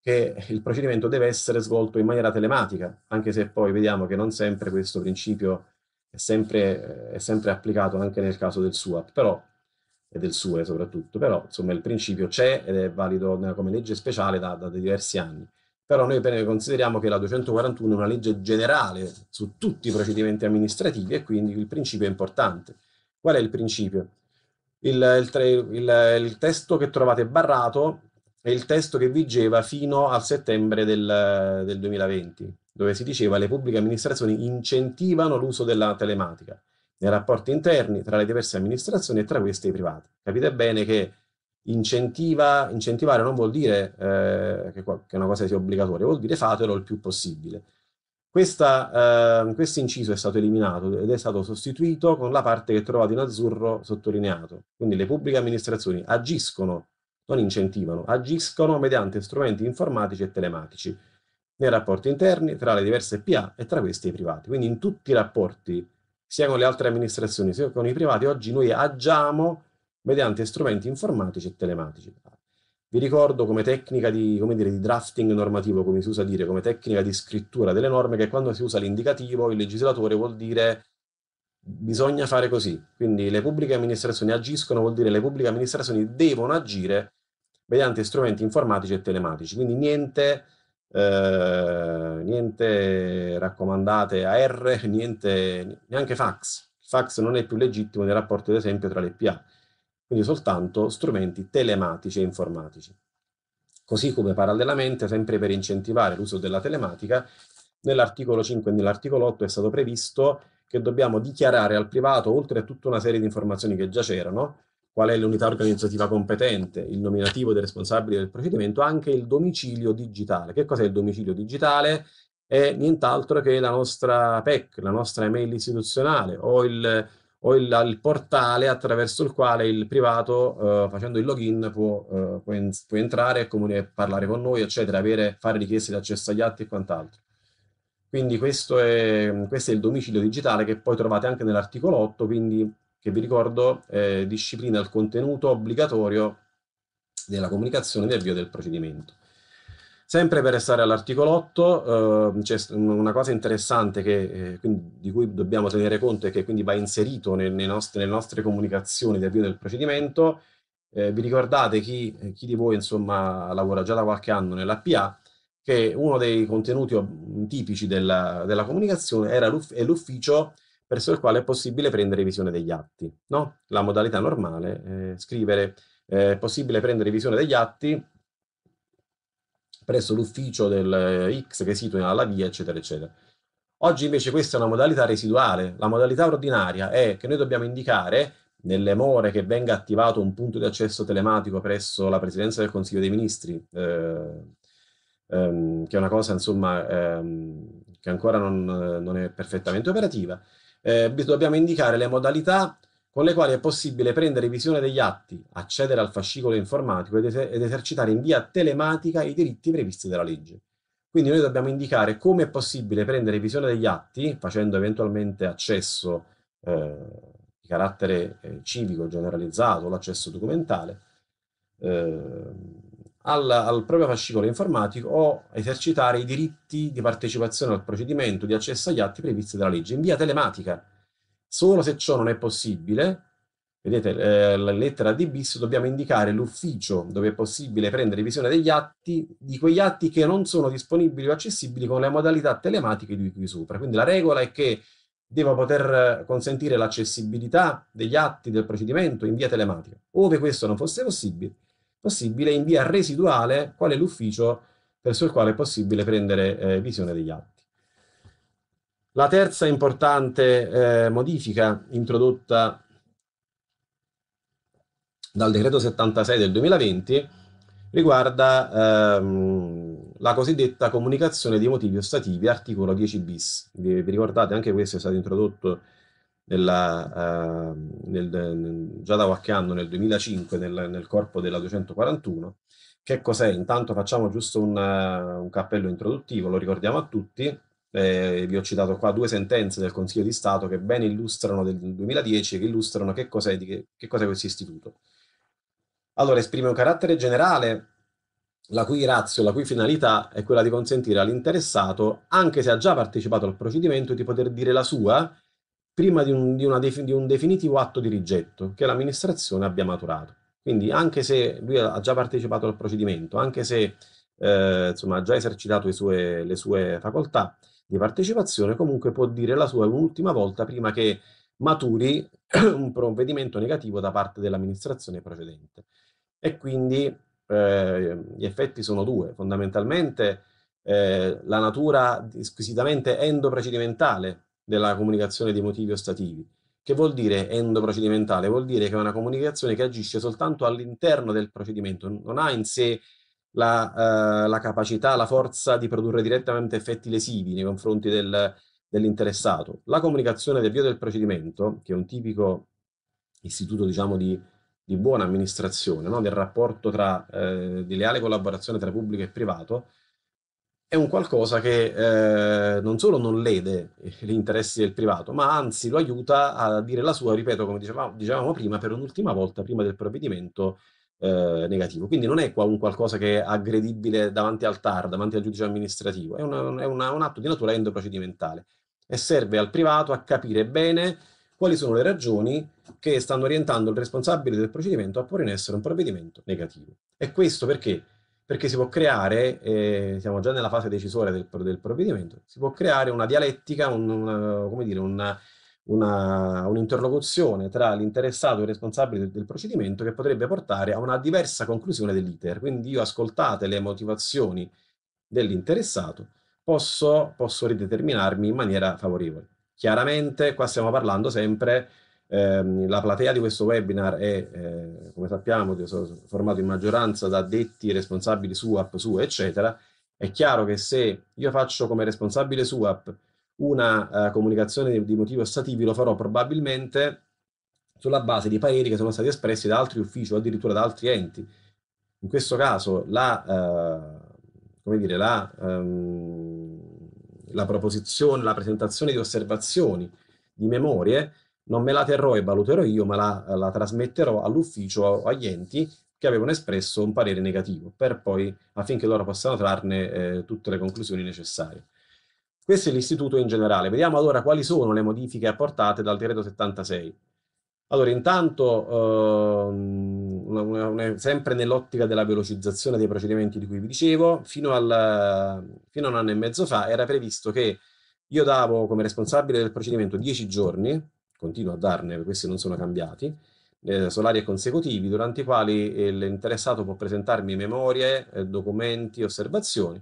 che il procedimento deve essere svolto in maniera telematica, anche se poi vediamo che non sempre questo principio è sempre, è sempre applicato anche nel caso del SUAP, però, e del SUE soprattutto, però insomma il principio c'è ed è valido eh, come legge speciale da, da diversi anni però noi consideriamo che la 241 è una legge generale su tutti i procedimenti amministrativi e quindi il principio è importante. Qual è il principio? Il, il, il, il testo che trovate barrato è il testo che vigeva fino al settembre del, del 2020, dove si diceva che le pubbliche amministrazioni incentivano l'uso della telematica nei rapporti interni tra le diverse amministrazioni e tra queste i privati. Capite bene che Incentiva, incentivare non vuol dire eh, che, che, una cosa sia obbligatoria, vuol dire fatelo il più possibile. Questa, eh, questo inciso è stato eliminato ed è stato sostituito con la parte che trovate in azzurro sottolineato. Quindi le pubbliche amministrazioni agiscono, non incentivano, agiscono mediante strumenti informatici e telematici nei rapporti interni, tra le diverse PA e tra questi i privati. Quindi in tutti i rapporti, sia con le altre amministrazioni sia con i privati, oggi noi agiamo mediante strumenti informatici e telematici. Vi ricordo come tecnica di, come dire, di drafting normativo, come si usa dire, come tecnica di scrittura delle norme, che quando si usa l'indicativo il legislatore vuol dire bisogna fare così. Quindi le pubbliche amministrazioni agiscono, vuol dire le pubbliche amministrazioni devono agire mediante strumenti informatici e telematici. Quindi niente, eh, niente raccomandate AR, (laughs) niente, neanche fax. Il fax non è più legittimo nel rapporto, ad esempio, tra le PA quindi soltanto strumenti telematici e informatici. Così come parallelamente, sempre per incentivare l'uso della telematica, nell'articolo 5 e nell'articolo 8 è stato previsto che dobbiamo dichiarare al privato, oltre a tutta una serie di informazioni che già c'erano, qual è l'unità organizzativa competente, il nominativo dei responsabili del procedimento, anche il domicilio digitale. Che cos'è il domicilio digitale? È nient'altro che la nostra PEC, la nostra email istituzionale o il o il, il portale attraverso il quale il privato, eh, facendo il login, può, eh, può, in, può entrare e parlare con noi, eccetera, avere, fare richieste di accesso agli atti e quant'altro. Quindi questo è, questo è il domicilio digitale che poi trovate anche nell'articolo 8, quindi che vi ricordo eh, disciplina il contenuto obbligatorio della comunicazione di avvio del procedimento. Sempre per restare all'articolo 8, eh, c'è una cosa interessante che, eh, quindi, di cui dobbiamo tenere conto e che quindi va inserito nel, nostri, nelle nostre comunicazioni di avvio del procedimento. Eh, vi ricordate chi, eh, chi, di voi insomma, lavora già da qualche anno nell'APA che uno dei contenuti tipici della, della comunicazione era è l'ufficio presso il quale è possibile prendere visione degli atti. No? La modalità normale, eh, scrivere, eh, è possibile prendere visione degli atti presso l'ufficio del eh, X che si situa alla via, eccetera, eccetera. Oggi invece questa è una modalità residuale. La modalità ordinaria è che noi dobbiamo indicare, nelle more che venga attivato un punto di accesso telematico presso la Presidenza del Consiglio dei Ministri, eh, ehm, che è una cosa insomma ehm, che ancora non, non è perfettamente operativa, eh, dobbiamo indicare le modalità con le quali è possibile prendere visione degli atti, accedere al fascicolo informatico ed, ed esercitare in via telematica i diritti previsti dalla legge. Quindi noi dobbiamo indicare come è possibile prendere visione degli atti, facendo eventualmente accesso eh, di carattere eh, civico generalizzato, l'accesso documentale, eh, al, al, proprio fascicolo informatico o esercitare i diritti di partecipazione al procedimento, di accesso agli atti previsti dalla legge in via telematica, Solo se ciò non è possibile, vedete eh, la lettera D bis, dobbiamo indicare l'ufficio dove è possibile prendere visione degli atti, di quegli atti che non sono disponibili o accessibili con le modalità telematiche di qui sopra. Quindi la regola è che devo poter consentire l'accessibilità degli atti del procedimento in via telematica. Ove questo non fosse possibile, possibile in via residuale qual è l'ufficio verso il quale è possibile prendere eh, visione degli atti. La terza importante eh, modifica introdotta dal decreto 76 del 2020 riguarda ehm, la cosiddetta comunicazione dei motivi ostativi, articolo 10 bis. Vi, vi ricordate anche questo è stato introdotto nella, eh, nel, nel, già da qualche anno, nel 2005, nel, nel corpo della 241. Che cos'è? Intanto facciamo giusto un, un cappello introduttivo, lo ricordiamo a tutti eh, vi ho citato qua due sentenze del Consiglio di Stato che ben illustrano del 2010, che illustrano che cos'è, che, che cos'è questo istituto. Allora, esprime un carattere generale, la cui razio, la cui finalità è quella di consentire all'interessato, anche se ha già partecipato al procedimento, di poter dire la sua prima di un, di defi, di un definitivo atto di rigetto che l'amministrazione abbia maturato. Quindi anche se lui ha già partecipato al procedimento, anche se eh, insomma, ha già esercitato sue, le sue facoltà, di partecipazione, comunque può dire la sua un'ultima volta prima che maturi (clears throat) un provvedimento negativo da parte dell'amministrazione precedente. E quindi eh, gli effetti sono due, fondamentalmente eh, la natura squisitamente endoprocedimentale della comunicazione dei motivi ostativi. Che vuol dire endoprocedimentale? Vuol dire che è una comunicazione che agisce soltanto all'interno del procedimento, non ha in sé la, eh, la, capacità, la forza di produrre direttamente effetti lesivi nei confronti del, dell'interessato. La comunicazione del via del procedimento, che è un tipico istituto diciamo, di, di buona amministrazione, no? del rapporto tra, eh, di leale collaborazione tra pubblico e privato, è un qualcosa che eh, non solo non lede eh, gli interessi del privato, ma anzi lo aiuta a dire la sua, ripeto, come dicevamo, dicevamo prima, per un'ultima volta, prima del provvedimento, eh, negativo. Quindi non è un qualcosa che è aggredibile davanti al TAR, davanti al giudice amministrativo, è, una, è una, un atto di natura endoprocedimentale e serve al privato a capire bene quali sono le ragioni che stanno orientando il responsabile del procedimento a porre in essere un provvedimento negativo. E questo perché? Perché si può creare, eh, siamo già nella fase decisoria del, del, provvedimento, si può creare una dialettica, un, una, come dire, una, un'interlocuzione tra l'interessato e il responsabile del, del, procedimento che potrebbe portare a una diversa conclusione dell'iter. Quindi io ascoltate le motivazioni dell'interessato, posso, posso rideterminarmi in maniera favorevole. Chiaramente qua stiamo parlando sempre ehm, la platea di questo webinar è, eh, come sappiamo, formato in maggioranza da detti responsabili SUAP, SUE, eccetera. È chiaro che se io faccio come responsabile SUAP una eh, comunicazione di, di motivo ostativi lo farò probabilmente sulla base di pareri che sono stati espressi da altri uffici o addirittura da altri enti. In questo caso la, eh, come dire, la, ehm, la, proposizione, la presentazione di osservazioni, di memorie, non me la terrò e valuterò io, ma la, la trasmetterò all'ufficio o agli enti che avevano espresso un parere negativo, per poi, affinché loro possano trarne eh, tutte le conclusioni necessarie. Questo è l'istituto in generale. Vediamo allora quali sono le modifiche apportate dal decreto 76. Allora, intanto, ehm, sempre nell'ottica della velocizzazione dei procedimenti di cui vi dicevo, fino, al, fino a un anno e mezzo fa era previsto che io davo come responsabile del procedimento 10 giorni, continuo a darne, questi non sono cambiati, eh, solari e consecutivi, durante i quali eh, l'interessato può presentarmi memorie, eh, documenti, osservazioni,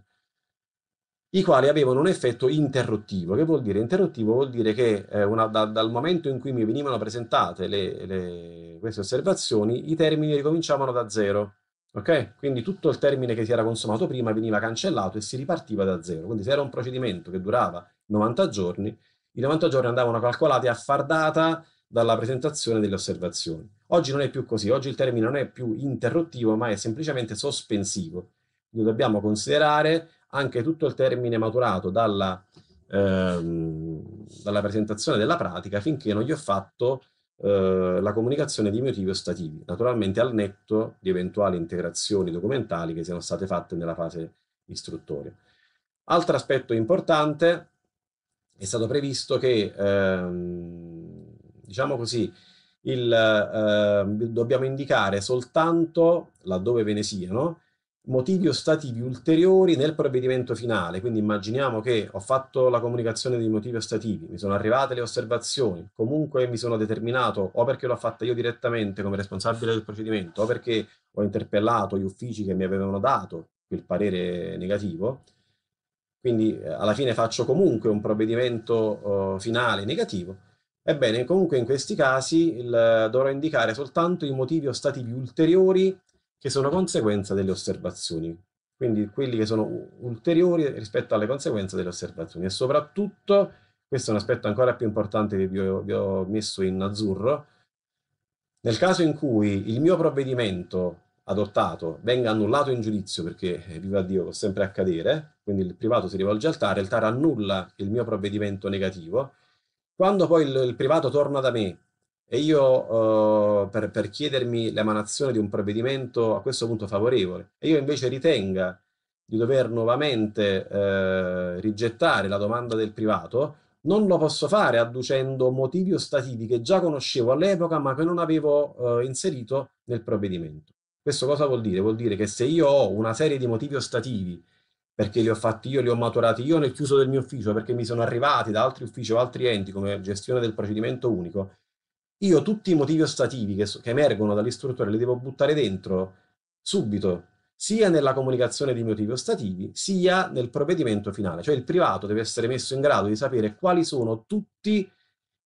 i quali avevano un effetto interruttivo. Che vuol dire? Interruttivo vuol dire che eh, una, da, dal momento in cui mi venivano presentate le, le, queste osservazioni, i termini ricominciavano da zero. Okay? Quindi tutto il termine che si era consumato prima veniva cancellato e si ripartiva da zero. Quindi se era un procedimento che durava 90 giorni, i 90 giorni andavano calcolati a far data dalla presentazione delle osservazioni. Oggi non è più così, oggi il termine non è più interruttivo, ma è semplicemente sospensivo. Quindi dobbiamo considerare anche tutto il termine maturato dalla, ehm, dalla presentazione della pratica finché non gli ho fatto eh, la comunicazione di motivi ostativi, naturalmente al netto di eventuali integrazioni documentali che siano state fatte nella fase istruttoria. Altro aspetto importante è stato previsto che, ehm, diciamo così, il, eh, dobbiamo indicare soltanto, laddove ve ne siano, motivi ostativi ulteriori nel provvedimento finale. Quindi immaginiamo che ho fatto la comunicazione dei motivi ostativi, mi sono arrivate le osservazioni, comunque mi sono determinato o perché l'ho fatta io direttamente come responsabile del procedimento o perché ho interpellato gli uffici che mi avevano dato il parere negativo. Quindi eh, alla fine faccio comunque un provvedimento uh, finale negativo. Ebbene, comunque in questi casi il, dovrò indicare soltanto i motivi ostativi ulteriori che sono conseguenza delle osservazioni, quindi quelli che sono ulteriori rispetto alle conseguenze delle osservazioni e soprattutto, questo è un aspetto ancora più importante che vi ho, vi ho messo in azzurro, nel caso in cui il mio provvedimento adottato venga annullato in giudizio, perché eh, viva Dio può sempre accadere, quindi il privato si rivolge al TAR, il TAR annulla il mio provvedimento negativo, quando poi il, il privato torna da me e io eh, per, per, chiedermi l'emanazione di un provvedimento a questo punto favorevole, e io invece ritenga di dover nuovamente eh, rigettare la domanda del privato, non lo posso fare adducendo motivi ostativi che già conoscevo all'epoca ma che non avevo eh, inserito nel provvedimento. Questo cosa vuol dire? Vuol dire che se io ho una serie di motivi ostativi perché li ho fatti io, li ho maturati io nel chiuso del mio ufficio, perché mi sono arrivati da altri uffici o altri enti come gestione del procedimento unico, io tutti i motivi ostativi che, che emergono dall'istruttore li devo buttare dentro subito, sia nella comunicazione di motivi ostativi, sia nel provvedimento finale. Cioè il privato deve essere messo in grado di sapere quali sono tutti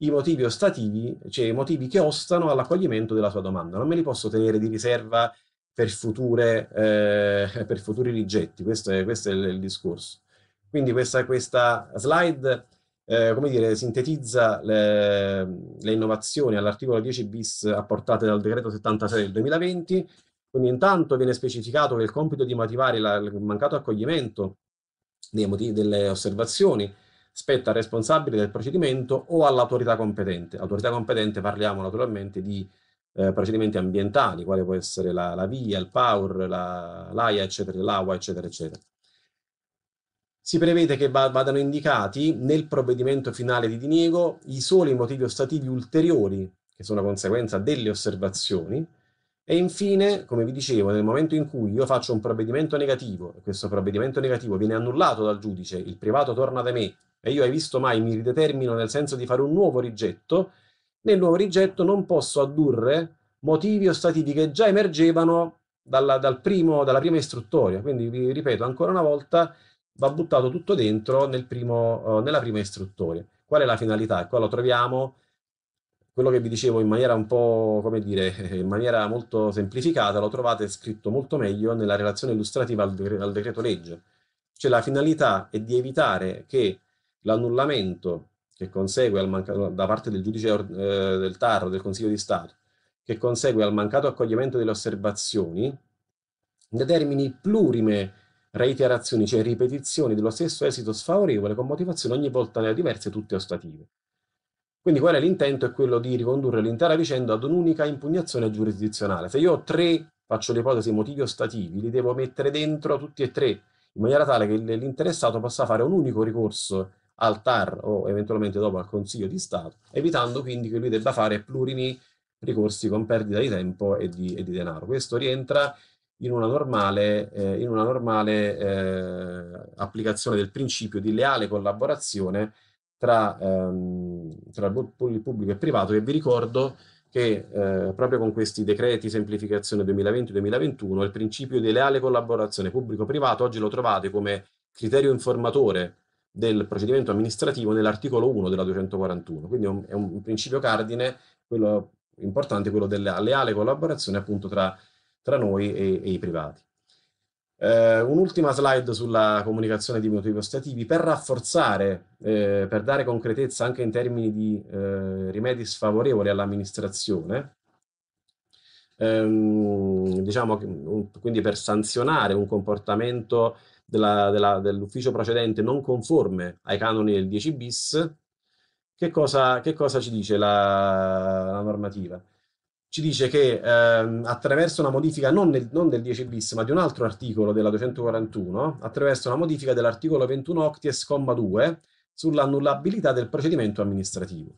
i motivi ostativi, cioè i motivi che ostano all'accoglimento della sua domanda. Non me li posso tenere di riserva per, future, eh, per futuri rigetti, questo è, questo è il, il, discorso. Quindi questa, questa slide eh, come dire, sintetizza le, le innovazioni all'articolo 10 bis apportate dal decreto 76 del 2020, quindi intanto viene specificato che il compito di motivare la, il mancato accoglimento motivi, delle osservazioni spetta al responsabile del procedimento o all'autorità competente. Autorità competente parliamo naturalmente di eh, procedimenti ambientali, quale può essere la, la VIA, il PAUR, l'AIA, la, eccetera, l'AWA, eccetera, eccetera si prevede che vadano indicati nel provvedimento finale di diniego i soli motivi ostativi ulteriori, che sono conseguenza delle osservazioni, e infine, come vi dicevo, nel momento in cui io faccio un provvedimento negativo e questo provvedimento negativo viene annullato dal giudice, il privato torna da me e io hai visto mai mi ridetermino nel senso di fare un nuovo rigetto, nel nuovo rigetto non posso addurre motivi ostativi che già emergevano dalla, dal primo, dalla prima istruttoria. Quindi vi ripeto ancora una volta, va buttato tutto dentro nel primo, eh, nella prima istruttoria. Qual è la finalità? E qua lo troviamo, quello che vi dicevo in maniera un po', come dire, (laughs) in maniera molto semplificata, lo trovate scritto molto meglio nella relazione illustrativa al, de al decreto legge. Cioè la finalità è di evitare che l'annullamento che consegue al manca- da parte del giudice eh, del TAR o del Consiglio di Stato, che consegue al mancato accoglimento delle osservazioni, determini plurime reiterazioni, cioè ripetizioni dello stesso esito sfavorevole con motivazioni ogni volta diverse, tutte ostative. Quindi qual è l'intento? È quello di ricondurre l'intera vicenda ad un'unica impugnazione giurisdizionale. Se io ho tre, faccio l'ipotesi, motivi ostativi, li devo mettere dentro tutti e tre, in maniera tale che l'interessato possa fare un unico ricorso al TAR o eventualmente dopo al Consiglio di Stato, evitando quindi che lui debba fare plurimi ricorsi con perdita di tempo e di, e di denaro. Questo rientra in una normale, eh, in una normale eh, applicazione del principio di leale collaborazione tra, ehm, tra pubblico e privato che vi ricordo che eh, proprio con questi decreti semplificazione 2020-2021 il principio di leale collaborazione pubblico-privato oggi lo trovate come criterio informatore del procedimento amministrativo nell'articolo 1 della 241, quindi è un, è un principio cardine, quello importante, quello della leale collaborazione appunto tra tra noi e, e i privati. Eh, un'ultima slide sulla comunicazione di motivi Per rafforzare, eh, per dare concretezza anche in termini di eh, rimedi sfavorevoli all'amministrazione, ehm, diciamo, quindi per sanzionare un comportamento dell'ufficio dell procedente non conforme ai canoni del 10 bis, che cosa, che cosa ci dice la, la normativa? ci dice che ehm, attraverso una modifica non, nel, non, del 10 bis, ma di un altro articolo della 241, attraverso una modifica dell'articolo 21 octies, comma 2, sull'annullabilità del procedimento amministrativo.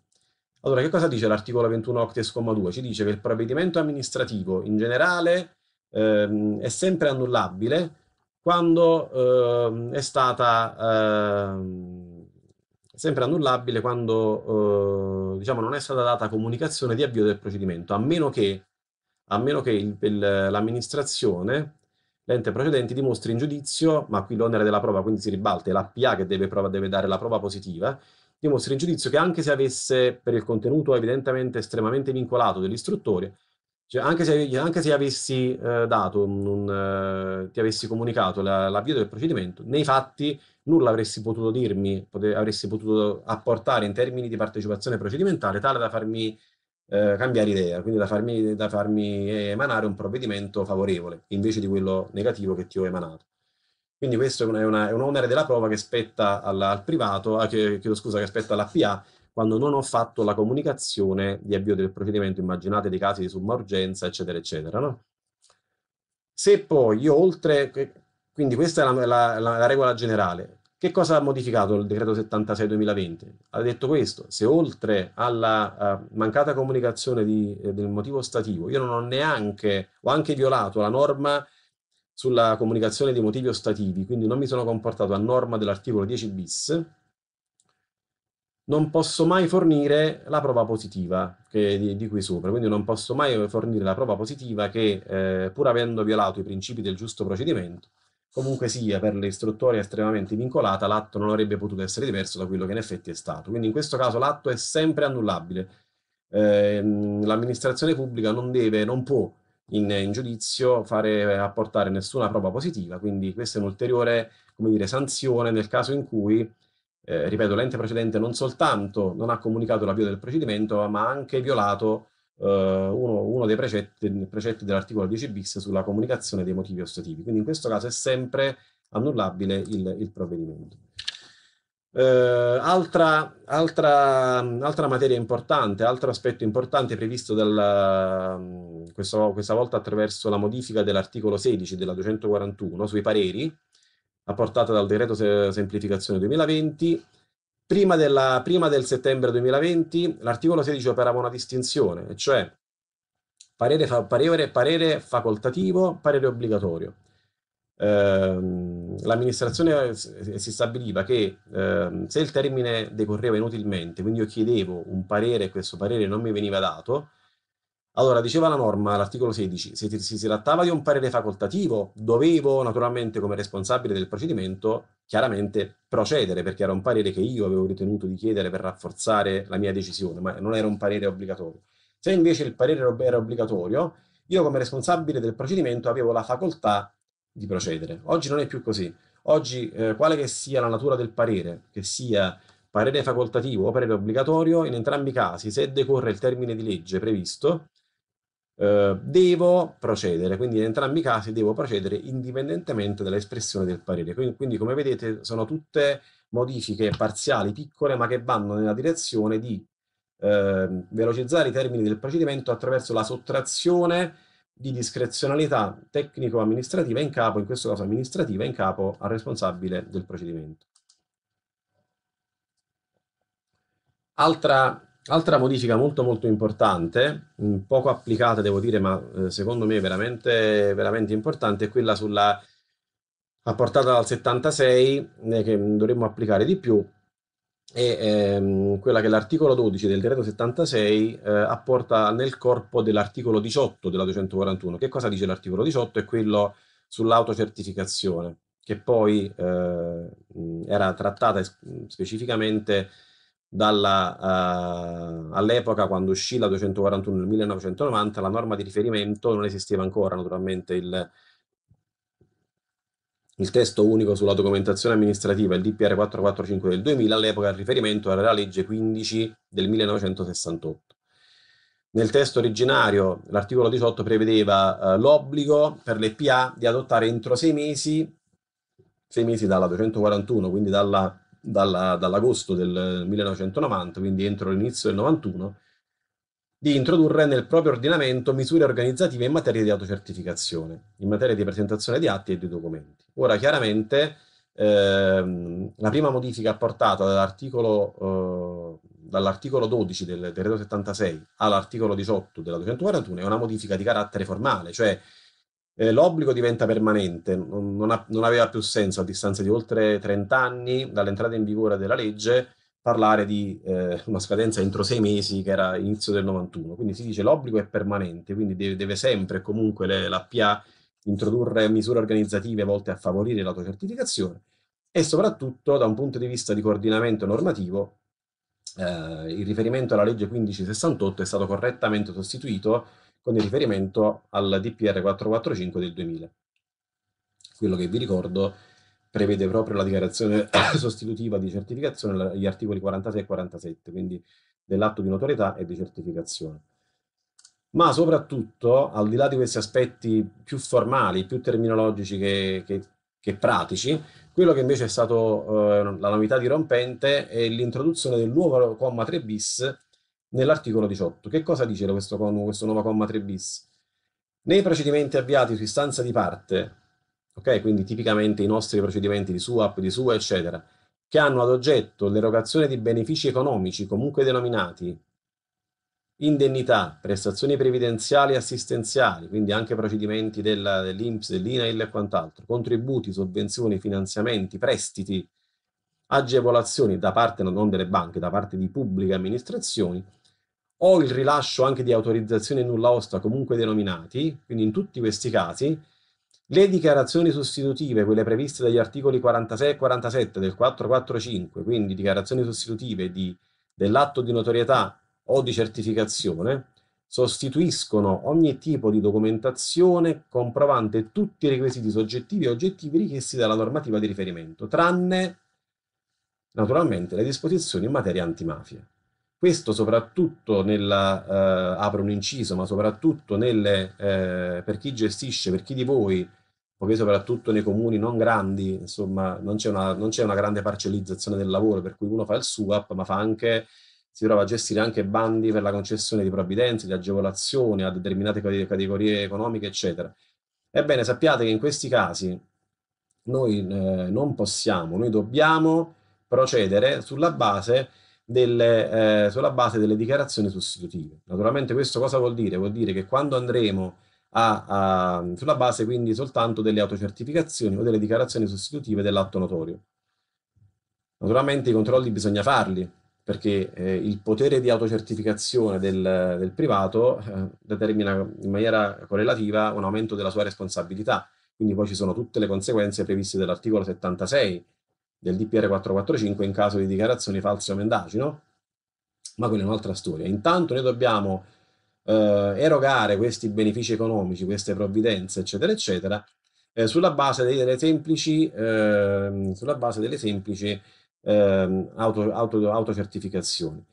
Allora, che cosa dice l'articolo 21 octies, comma 2? Ci dice che il provvedimento amministrativo in generale ehm, è sempre annullabile quando ehm, è stata ehm, sempre annullabile quando eh, diciamo, non è stata data comunicazione di avvio del procedimento, a meno che, a meno che il, il, l'amministrazione, l'ente procedente, dimostri in giudizio, ma qui l'onere della prova quindi si ribalta, è l'APA che deve, prova, deve dare la prova positiva, dimostri in giudizio che anche se avesse per il contenuto evidentemente estremamente vincolato dell'istruttore, cioè anche, se, anche se avessi eh, dato, un, un, eh, ti avessi comunicato la, l'avvio del procedimento, nei fatti nulla avresti potuto dirmi, pote, avresti potuto apportare in termini di partecipazione procedimentale tale da farmi eh, cambiare idea, quindi da farmi, da farmi emanare un provvedimento favorevole invece di quello negativo che ti ho emanato. Quindi questo è, una, è un onere della prova che spetta alla, al privato, eh, che, chiedo scusa, che spetta alla all'APA quando non ho fatto la comunicazione di avvio del procedimento, immaginate dei casi di sommorgenza, eccetera, eccetera. No? Se poi io oltre, quindi questa è la, la, la, la regola generale. Che cosa ha modificato il decreto 76-2020? Ha detto questo, se oltre alla uh, mancata comunicazione di, eh, del motivo ostativo, io non ho neanche, ho anche violato la norma sulla comunicazione dei motivi ostativi, quindi non mi sono comportato a norma dell'articolo 10 bis, non posso mai fornire la prova positiva che, di, di, cui sopra, quindi non posso mai fornire la prova positiva che, eh, pur avendo violato i principi del giusto procedimento, Comunque sia, per l'istruttoria estremamente vincolata, l'atto non avrebbe potuto essere diverso da quello che in effetti è stato. Quindi in questo caso l'atto è sempre annullabile. Eh, l'amministrazione pubblica non deve, non può in, in, giudizio fare apportare nessuna prova positiva, quindi questa è un'ulteriore, come dire, sanzione nel caso in cui, eh, ripeto, l'ente precedente non soltanto non ha comunicato l'avvio del procedimento, ma ha anche violato eh, uno, uno, dei precetti, precetti dell'articolo 10 bis sulla comunicazione dei motivi ostativi. Quindi in questo caso è sempre annullabile il, il provvedimento. Eh, altra, altra, altra, materia importante, altro aspetto importante previsto dal, questo, questa volta attraverso la modifica dell'articolo 16 della 241 sui pareri, apportata dal decreto semplificazione 2020, Prima, della, prima del settembre 2020 l'articolo 16 operava una distinzione, cioè parere, fa, parere, parere facoltativo, parere obbligatorio. Eh, l'amministrazione si stabiliva che eh, se il termine decorreva inutilmente, quindi io chiedevo un parere e questo parere non mi veniva dato, allora, diceva la norma, l'articolo 16, se si trattava di un parere facoltativo, dovevo naturalmente come responsabile del procedimento chiaramente procedere, perché era un parere che io avevo ritenuto di chiedere per rafforzare la mia decisione, ma non era un parere obbligatorio. Se invece il parere era obbligatorio, io come responsabile del procedimento avevo la facoltà di procedere. Oggi non è più così. Oggi, eh, quale che sia la natura del parere, che sia parere facoltativo o parere obbligatorio, in entrambi i casi, se decorre il termine di legge previsto, eh, devo procedere, quindi in entrambi i casi devo procedere indipendentemente dall'espressione del parere. Quindi, quindi, come vedete sono tutte modifiche parziali, piccole, ma che vanno nella direzione di eh, velocizzare i termini del procedimento attraverso la sottrazione di discrezionalità tecnico-amministrativa in capo, in questo caso amministrativa, in capo al responsabile del procedimento. Altra Altra modifica molto molto importante, mm, poco applicata devo dire, ma eh, secondo me veramente, veramente importante, è quella sulla apportata dal 76, eh, che mm, dovremmo applicare di più, è ehm, quella che l'articolo 12 del decreto 76 eh, apporta nel corpo dell'articolo 18 della 241. Che cosa dice l'articolo 18? È quello sull'autocertificazione, che poi eh, mm, era trattata specificamente dalla, eh, all'epoca quando uscì la 241 nel 1990 la norma di riferimento non esisteva ancora naturalmente il, il testo unico sulla documentazione amministrativa, il DPR 445 del 2000, all'epoca il riferimento era la legge 15 del 1968. Nel testo originario l'articolo 18 prevedeva eh, l'obbligo per le PA di adottare entro sei mesi, sei mesi dalla 241, quindi dalla dalla, dall'agosto del 1990, quindi entro l'inizio del 91, di introdurre nel proprio ordinamento misure organizzative in materia di autocertificazione, in materia di presentazione di atti e di documenti. Ora, chiaramente, ehm, la prima modifica apportata dall'articolo, eh, dall'articolo 12 del decreto 76 all'articolo 18 della 241 è una modifica di carattere formale, cioè eh, l'obbligo diventa permanente, non, non, ha, non, aveva più senso a distanza di oltre 30 anni dall'entrata in vigore della legge parlare di eh, una scadenza entro sei mesi che era inizio del 91, quindi si dice l'obbligo è permanente, quindi deve, deve sempre comunque le, la PA introdurre misure organizzative volte a favorire l'autocertificazione e soprattutto da un punto di vista di coordinamento normativo eh, il riferimento alla legge 1568 è stato correttamente sostituito con il riferimento al DPR 445 del 2000. Quello che vi ricordo prevede proprio la dichiarazione (coughs) sostitutiva di certificazione, gli articoli 46 e 47, quindi dell'atto di notorietà e di certificazione. Ma soprattutto, al di là di questi aspetti più formali, più terminologici che, che che pratici. Quello che invece è stato eh, la novità dirompente è l'introduzione del nuovo comma 3 bis nell'articolo 18. Che cosa dice questo, questo nuovo comma 3 bis? Nei procedimenti avviati su istanza di parte, ok? Quindi tipicamente i nostri procedimenti di SUAP, di SUA, eccetera, che hanno ad oggetto l'erogazione di benefici economici, comunque denominati, Indennità, prestazioni previdenziali e assistenziali, quindi anche procedimenti della, dell'INPS, dell'INAIL e quant'altro, contributi, sovvenzioni, finanziamenti, prestiti, agevolazioni da parte non delle banche, da parte di pubbliche amministrazioni, o il rilascio anche di autorizzazioni nulla osta comunque denominati, quindi in tutti questi casi, le dichiarazioni sostitutive, quelle previste dagli articoli 46 e 47 del 445, quindi dichiarazioni sostitutive di, dell'atto di notorietà o di certificazione sostituiscono ogni tipo di documentazione comprovante tutti i requisiti soggettivi e oggettivi richiesti dalla normativa di riferimento, tranne naturalmente le disposizioni in materia antimafia. Questo soprattutto nella, eh, apre un inciso, ma soprattutto nelle, eh, per chi gestisce, per chi di voi, poiché soprattutto nei comuni non grandi, insomma, non c'è una, una, grande parcellizzazione del lavoro, per cui uno fa il SUAP, ma fa anche si trova a gestire anche bandi per la concessione di provvidenze, di agevolazioni a determinate categorie economiche, eccetera. Ebbene, sappiate che in questi casi noi eh, non possiamo, noi dobbiamo procedere sulla base delle, eh, sulla base delle dichiarazioni sostitutive. Naturalmente questo cosa vuol dire? Vuol dire che quando andremo a, a, sulla base quindi soltanto delle autocertificazioni o delle dichiarazioni sostitutive dell'atto notorio. Naturalmente i controlli bisogna farli, perché eh, il potere di autocertificazione del, del privato eh, determina in maniera correlativa un aumento della sua responsabilità. Quindi poi ci sono tutte le conseguenze previste dall'articolo 76 del DPR 445 in caso di dichiarazioni false o mendaci, no? Ma quella è un'altra storia. Intanto noi dobbiamo eh, erogare questi benefici economici, queste provvidenze, eccetera, eccetera, eh, sulla base delle semplici, ehm, sulla base delle semplici ehm, auto, auto, autocertificazioni.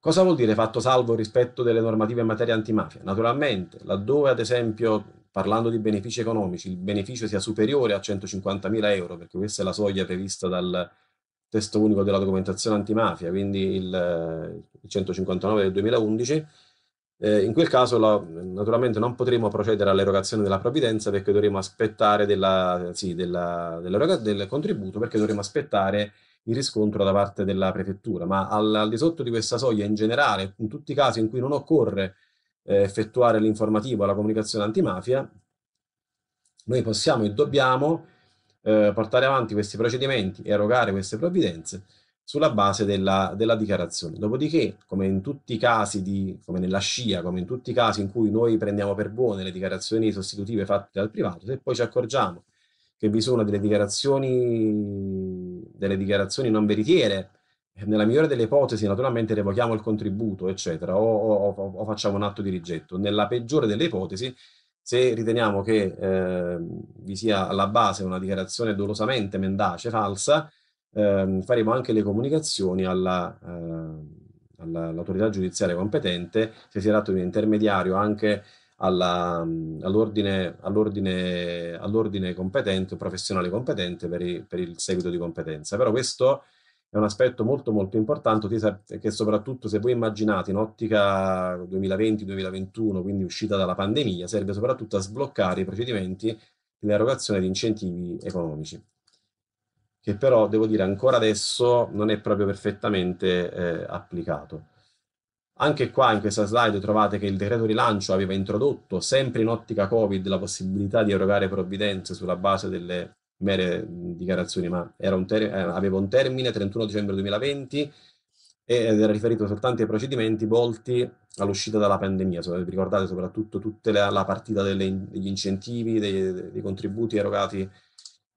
Cosa vuol dire fatto salvo rispetto delle normative in materia antimafia? Naturalmente, laddove ad esempio, parlando di benefici economici, il beneficio sia superiore a 150.000 euro, perché questa è la soglia prevista dal testo unico della documentazione antimafia, quindi il, 159 del 2011, eh, in quel caso la, naturalmente non potremo procedere all'erogazione della provvidenza perché dovremo aspettare della, sì, della, del contributo, perché dovremo aspettare il riscontro da parte della prefettura, ma al, al di sotto di questa soglia in generale, in tutti i casi in cui non occorre eh, effettuare l'informativo alla comunicazione antimafia, noi possiamo e dobbiamo eh, portare avanti questi procedimenti e erogare queste provvidenze sulla base della, della, dichiarazione. Dopodiché, come in tutti i casi, di, come nella scia, come in tutti i casi in cui noi prendiamo per buone le dichiarazioni sostitutive fatte dal privato, se poi ci accorgiamo che vi sono delle dichiarazioni, delle dichiarazioni non veritiere, nella migliore delle ipotesi naturalmente revochiamo il contributo, eccetera, o, o, o facciamo un atto di rigetto. Nella peggiore delle ipotesi, se riteniamo che eh, vi sia alla base una dichiarazione dolosamente mendace, falsa, eh, faremo anche le comunicazioni alla... Eh, all'autorità giudiziaria competente, se si tratta di un intermediario anche all'ordine, all all competente o professionale competente per, i, per, il seguito di competenza. Però questo è un aspetto molto molto importante che soprattutto se voi immaginate in ottica 2020-2021, quindi uscita dalla pandemia, serve soprattutto a sbloccare i procedimenti nell'erogazione di incentivi economici che però devo dire ancora adesso non è proprio perfettamente eh, applicato. Anche qua in questa slide trovate che il decreto rilancio aveva introdotto, sempre in ottica Covid, la possibilità di erogare provvidenze sulla base delle mere dichiarazioni, ma un ter- eh, aveva un termine 31 dicembre 2020 ed era riferito soltanto ai procedimenti volti all'uscita dalla pandemia. So, ricordate soprattutto tutta la, la partita delle, degli incentivi, dei, dei contributi erogati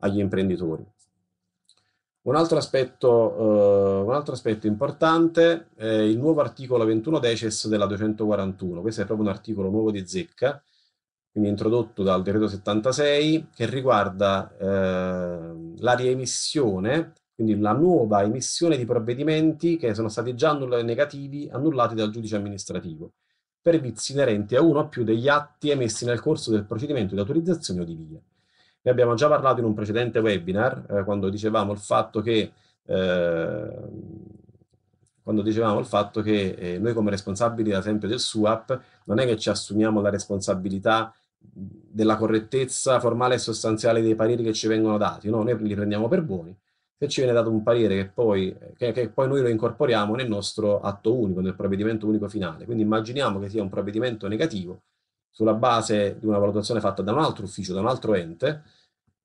agli imprenditori. Un altro, aspetto, eh, un altro aspetto, importante è il nuovo articolo 21 deces della 241. Questo è proprio un articolo nuovo di zecca, quindi introdotto dal decreto 76, che riguarda eh, la riemissione, quindi la nuova emissione di provvedimenti che sono stati già annull- negativi, annullati dal giudice amministrativo, per vizi inerenti a uno o più degli atti emessi nel corso del procedimento di autorizzazione o di via. Ne abbiamo già parlato in un precedente webinar, eh, quando dicevamo il fatto che, eh, il fatto che eh, noi come responsabili, ad esempio, del SUAP, non è che ci assumiamo la responsabilità della correttezza formale e sostanziale dei pareri che ci vengono dati, no? noi li prendiamo per buoni. Se ci viene dato un parere che poi, che, che poi noi lo incorporiamo nel nostro atto unico, nel provvedimento unico finale, quindi immaginiamo che sia un provvedimento negativo, sulla base di una valutazione fatta da un altro ufficio, da un altro ente,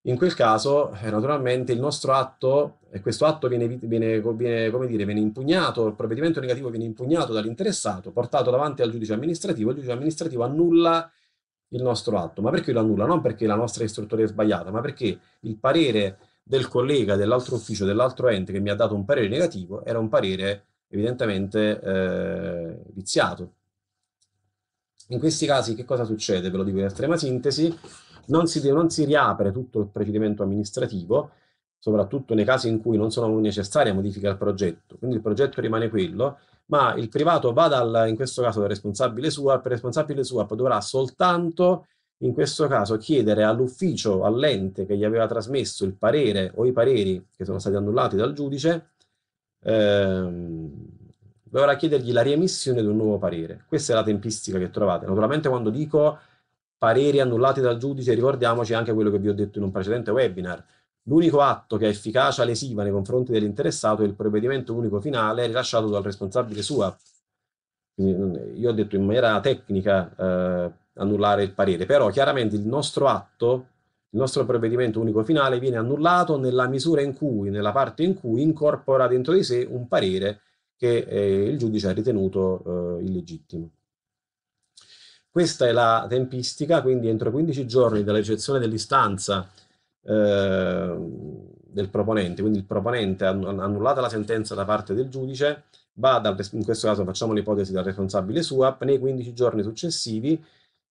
in quel caso, eh, naturalmente, il nostro atto, e questo atto viene, viene, viene, come dire, viene impugnato, il provvedimento negativo viene impugnato dall'interessato, portato davanti al giudice amministrativo, il giudice amministrativo annulla il nostro atto. Ma perché lo annulla? Non perché la nostra istruttoria è sbagliata, ma perché il parere del collega dell'altro ufficio, dell'altro ente che mi ha dato un parere negativo, era un parere evidentemente eh, viziato. In questi casi che cosa succede? Ve lo dico in estrema sintesi, non si, non si riapre tutto il procedimento amministrativo, soprattutto nei casi in cui non sono necessarie modifiche al progetto, quindi il progetto rimane quello, ma il privato va dal, in questo caso dal responsabile SUAP, il responsabile SUAP dovrà soltanto in questo caso chiedere all'ufficio, all'ente che gli aveva trasmesso il parere o i pareri che sono stati annullati dal giudice, ehm, dovrà chiedergli la riemissione di un nuovo parere. Questa è la tempistica che trovate. Naturalmente quando dico pareri annullati dal giudice, ricordiamoci anche quello che vi ho detto in un precedente webinar. L'unico atto che ha efficacia lesiva nei confronti dell'interessato è il provvedimento unico finale rilasciato dal responsabile sua. Quindi io ho detto in maniera tecnica eh, annullare il parere, però chiaramente il nostro atto, il nostro provvedimento unico finale viene annullato nella misura in cui, nella parte in cui incorpora dentro di sé un parere che eh, il giudice ha ritenuto eh, illegittimo. Questa è la tempistica, quindi entro 15 giorni dalla ricezione dell'istanza ehm, del proponente, quindi il proponente ha annullato la sentenza da parte del giudice, va dal, in questo caso facciamo l'ipotesi dal responsabile SUAP, nei 15 giorni successivi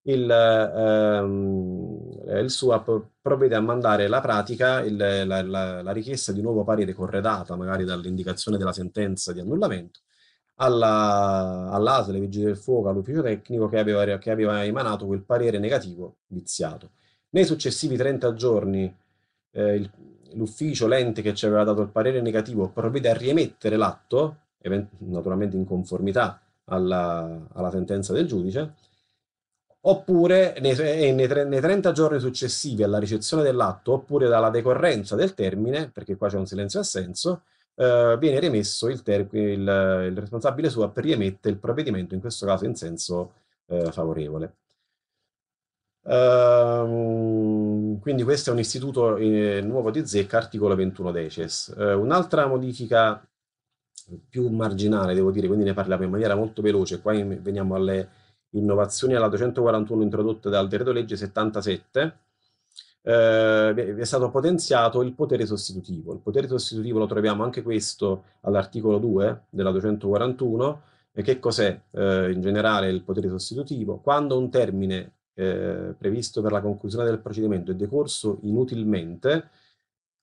il, ehm, il SUAP provvede a mandare la pratica, il, la, la, la, richiesta di nuovo parere corredata magari dall'indicazione della sentenza di annullamento alla, alle Vigili del Fuoco, all'ufficio tecnico che aveva, che aveva emanato quel parere negativo viziato. Nei successivi 30 giorni eh, il, l'ufficio, l'ente che ci aveva dato il parere negativo, provvede a riemettere l'atto, naturalmente in conformità alla, alla sentenza del giudice, oppure nei, eh, nei, nei, 30 giorni successivi alla ricezione dell'atto, oppure dalla decorrenza del termine, perché qua c'è un silenzio assenso, eh, viene rimesso il, ter- il, il responsabile SUAP riemette il provvedimento, in questo caso in senso eh, favorevole. Uh, quindi questo è un istituto eh, nuovo di zecca, articolo 21 deces. Uh, un'altra modifica più marginale, devo dire, quindi ne parliamo in maniera molto veloce, qua in, veniamo alle innovazioni alla 241 introdotte dal decreto legge 77, eh, è stato potenziato il potere sostitutivo. Il potere sostitutivo lo troviamo anche questo all'articolo 2 della 241, e che cos'è eh, in generale il potere sostitutivo? Quando un termine eh, previsto per la conclusione del procedimento è decorso inutilmente,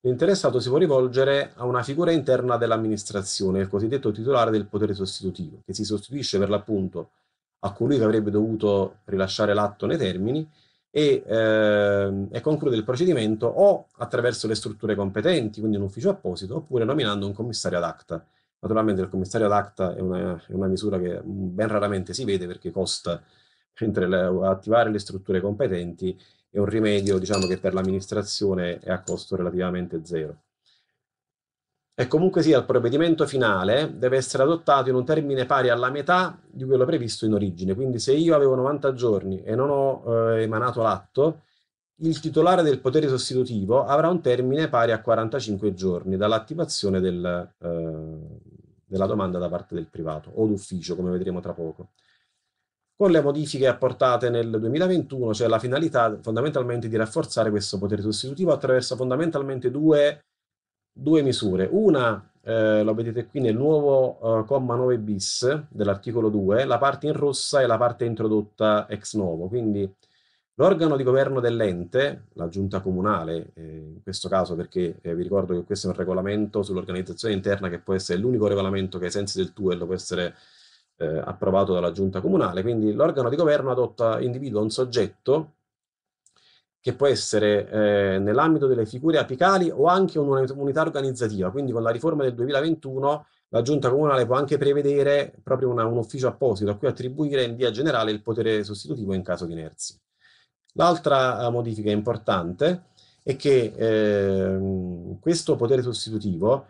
l'interessato si può rivolgere a una figura interna dell'amministrazione, il cosiddetto titolare del potere sostitutivo, che si sostituisce per l'appunto a colui che avrebbe dovuto rilasciare l'atto nei termini e, eh, e, conclude il procedimento o attraverso le strutture competenti, quindi un ufficio apposito, oppure nominando un commissario ad acta. Naturalmente il commissario ad acta è una, è una misura che mm, ben raramente si vede perché costa, mentre le, attivare le strutture competenti è un rimedio diciamo, che per l'amministrazione è a costo relativamente zero e comunque sia il provvedimento finale deve essere adottato in un termine pari alla metà di quello previsto in origine. Quindi se io avevo 90 giorni e non ho eh, emanato l'atto, il titolare del potere sostitutivo avrà un termine pari a 45 giorni dall'attivazione del, eh, della domanda da parte del privato o d'ufficio, come vedremo tra poco. Con le modifiche apportate nel 2021 c'è cioè la finalità fondamentalmente di rafforzare questo potere sostitutivo attraverso fondamentalmente due due misure. Una, eh, lo vedete qui nel nuovo eh, comma 9 bis dell'articolo 2, la parte in rossa è la parte introdotta ex novo, quindi l'organo di governo dell'ente, la giunta comunale, eh, in questo caso perché eh, vi ricordo che questo è un regolamento sull'organizzazione interna che può essere l'unico regolamento che ai sensi del TUEL può essere eh, approvato dalla giunta comunale, quindi l'organo di governo adotta, individua un soggetto che può essere eh, nell'ambito delle figure apicali o anche un'unità organizzativa. Quindi con la riforma del 2021 la giunta comunale può anche prevedere proprio una, un ufficio apposito a cui attribuire in via generale il potere sostitutivo in caso di inerzia. L'altra eh, modifica importante è che eh, questo potere sostitutivo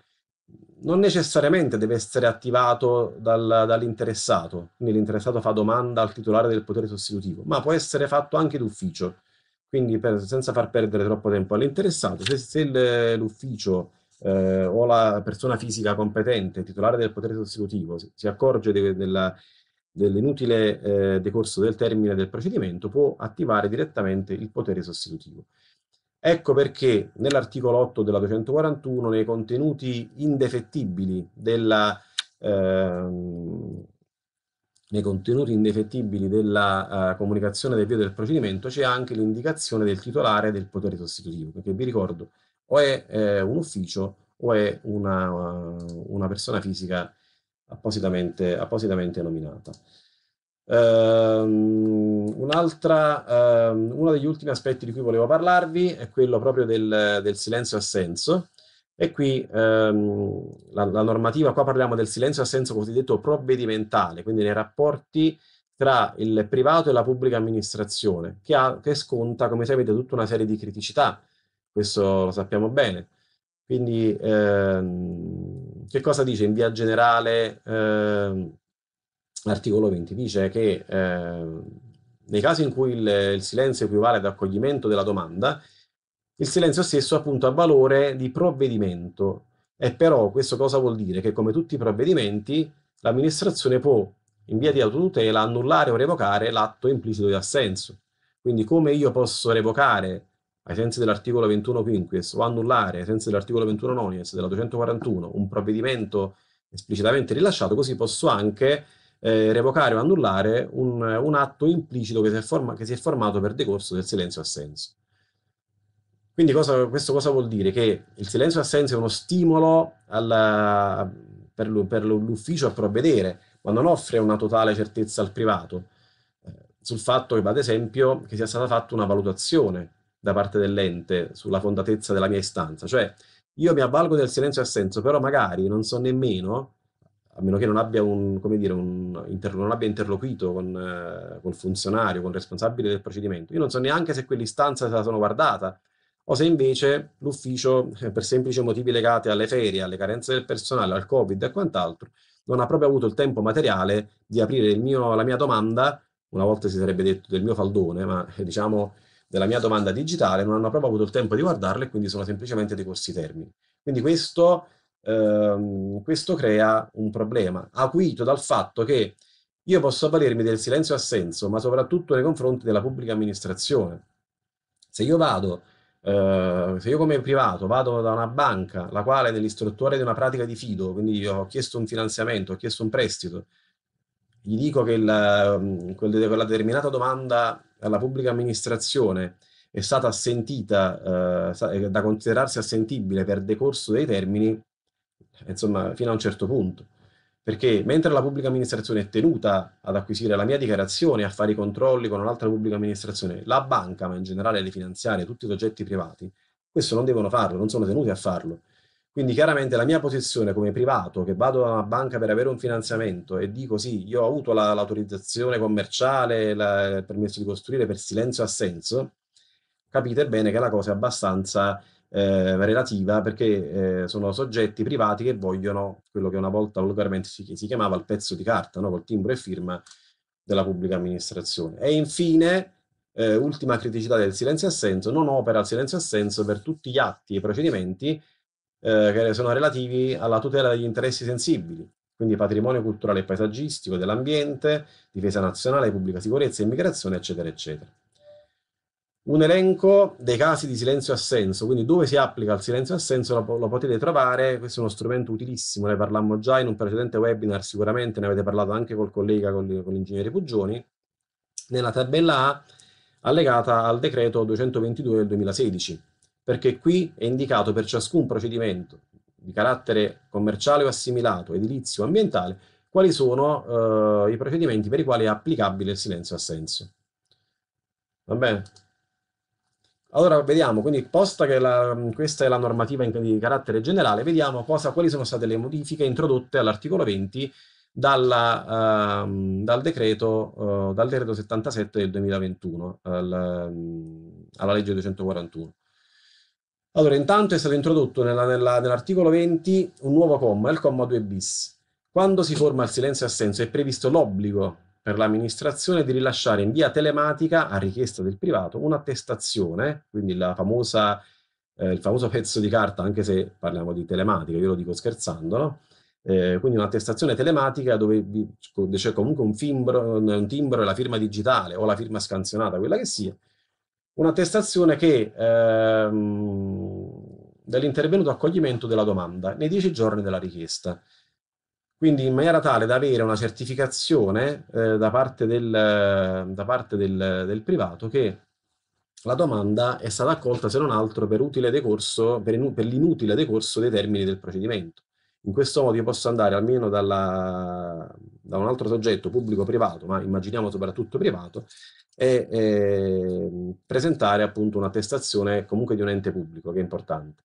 non necessariamente deve essere attivato dal, dall'interessato, quindi l'interessato fa domanda al titolare del potere sostitutivo, ma può essere fatto anche d'ufficio. Quindi per, senza far perdere troppo tempo all'interessato, se, se l'ufficio eh, o la persona fisica competente, titolare del potere sostitutivo, si, si accorge de, della, dell'inutile eh, decorso del termine del procedimento, può attivare direttamente il potere sostitutivo. Ecco perché nell'articolo 8 della 241, nei contenuti indefettibili della, ehm, nei contenuti indefettibili della uh, comunicazione del via del procedimento c'è anche l'indicazione del titolare del potere sostitutivo, perché vi ricordo o è eh, un ufficio o è una, eh, una persona fisica appositamente, appositamente nominata. Um, un'altra, um, uno degli ultimi aspetti di cui volevo parlarvi è quello proprio del, del silenzio assenso, e qui ehm, la, la, normativa, qua parliamo del silenzio a senso cosiddetto provvedimentale, quindi nei rapporti tra il privato e la pubblica amministrazione, che, ha, che sconta, come sapete, tutta una serie di criticità, questo lo sappiamo bene. Quindi ehm, che cosa dice in via generale ehm, l'articolo 20? Dice che ehm, nei casi in cui il, il silenzio equivale ad accoglimento della domanda, il silenzio stesso appunto ha valore di provvedimento e però questo cosa vuol dire? Che come tutti i provvedimenti l'amministrazione può in via di autotutela annullare o revocare l'atto implicito di assenso. Quindi come io posso revocare ai sensi dell'articolo 21 quinques o annullare ai sensi dell'articolo 21 nonies della 241 un provvedimento esplicitamente rilasciato, così posso anche eh, revocare o annullare un, un atto implicito che si, forma, che si, è formato per decorso del silenzio assenso. Quindi cosa, questo cosa vuol dire? Che il silenzio assenso è uno stimolo alla, per, per l'ufficio a provvedere, ma non offre una totale certezza al privato eh, sul fatto che, ad esempio, che sia stata fatta una valutazione da parte dell'ente sulla fondatezza della mia istanza. Cioè, io mi avvalgo del silenzio assenso, però magari non so nemmeno, a meno che non abbia, un, dire, un inter, non abbia interloquito con, eh, funzionario, con il responsabile del procedimento, io non so neanche se quell'istanza se la sono guardata, o se invece l'ufficio, eh, per semplici motivi legati alle ferie, alle carenze del personale, al Covid e quant'altro, non ha proprio avuto il tempo materiale di aprire mio, la mia domanda, una volta si sarebbe detto del mio faldone, ma eh, diciamo della mia domanda digitale, non hanno proprio avuto il tempo di guardarla e quindi sono semplicemente dei corsi termini. Quindi questo, ehm, questo crea un problema, acuito dal fatto che io posso avvalermi del silenzio assenso, ma soprattutto nei confronti della pubblica amministrazione. Se io vado Ehm, se io come privato vado da una banca, la quale nell'istruttore di una pratica di fido, quindi io ho chiesto un finanziamento, ho chiesto un prestito, gli dico che il, ehm, quella determinata domanda alla pubblica amministrazione è stata assentita, eh, da considerarsi assentibile per decorso dei termini, insomma, fino a un certo punto. Perché mentre la pubblica amministrazione è tenuta ad acquisire la mia dichiarazione a fare i controlli con un'altra pubblica amministrazione, la banca, ma in generale le finanziarie, tutti i soggetti privati, questo non devono farlo, non sono tenuti a farlo. Quindi chiaramente la mia posizione come privato che vado a una banca per avere un finanziamento e dico sì, io ho avuto la, l'autorizzazione commerciale, la, il permesso di costruire per silenzio assenso, capite bene che la cosa è abbastanza eh, relativa perché eh, sono soggetti privati che vogliono quello che una volta volgarmente si, si chiamava il pezzo di carta, no? col timbro e firma della pubblica amministrazione. E infine, eh, ultima criticità del silenzio assenso, non opera il silenzio assenso per tutti gli atti e procedimenti eh, che sono relativi alla tutela degli interessi sensibili, quindi patrimonio culturale e paesaggistico, dell'ambiente, difesa nazionale, pubblica sicurezza, immigrazione, eccetera, eccetera un elenco dei casi di silenzio-assenso, quindi dove si applica il silenzio-assenso lo, lo, potete trovare, questo è uno strumento utilissimo, ne parlammo già in un precedente webinar, sicuramente ne avete parlato anche col collega, con, con l'ingegnere Pugioni, nella tabella A allegata al decreto 222 del 2016, perché qui è indicato per ciascun procedimento di carattere commerciale o assimilato, edilizio o ambientale, quali sono eh, i procedimenti per i quali è applicabile il silenzio-assenso. Va bene? Allora, vediamo, quindi posta che la, questa è la normativa di carattere generale, vediamo cosa, quali sono state le modifiche introdotte all'articolo 20 dalla, uh, dal, decreto, uh, dal, decreto, 77 del 2021, al, um, alla legge 241. Allora, intanto è stato introdotto nell'articolo 20 un nuovo comma, il comma 2 bis. Quando si forma il silenzio assenso è previsto l'obbligo per l'amministrazione di rilasciare in via telematica, a richiesta del privato, un'attestazione, quindi famosa, eh, il famoso (laughs) pezzo di carta, anche se parliamo di telematica, io lo dico scherzando, no? eh, quindi un'attestazione telematica dove c'è comunque un timbro, un timbro e la firma digitale o la firma scansionata, quella che sia, un'attestazione che ehm, dell'intervenuto accoglimento della domanda nei dieci giorni della richiesta. Quindi in maniera tale da avere una certificazione eh, da parte, del, da parte del, del, privato che la domanda è stata accolta se non altro per, per, per l'inutile decorso dei termini del procedimento. In questo modo io posso andare almeno dalla, da un altro soggetto, pubblico privato, ma immaginiamo soprattutto privato, e eh, presentare appunto un'attestazione comunque di un ente pubblico, che è importante.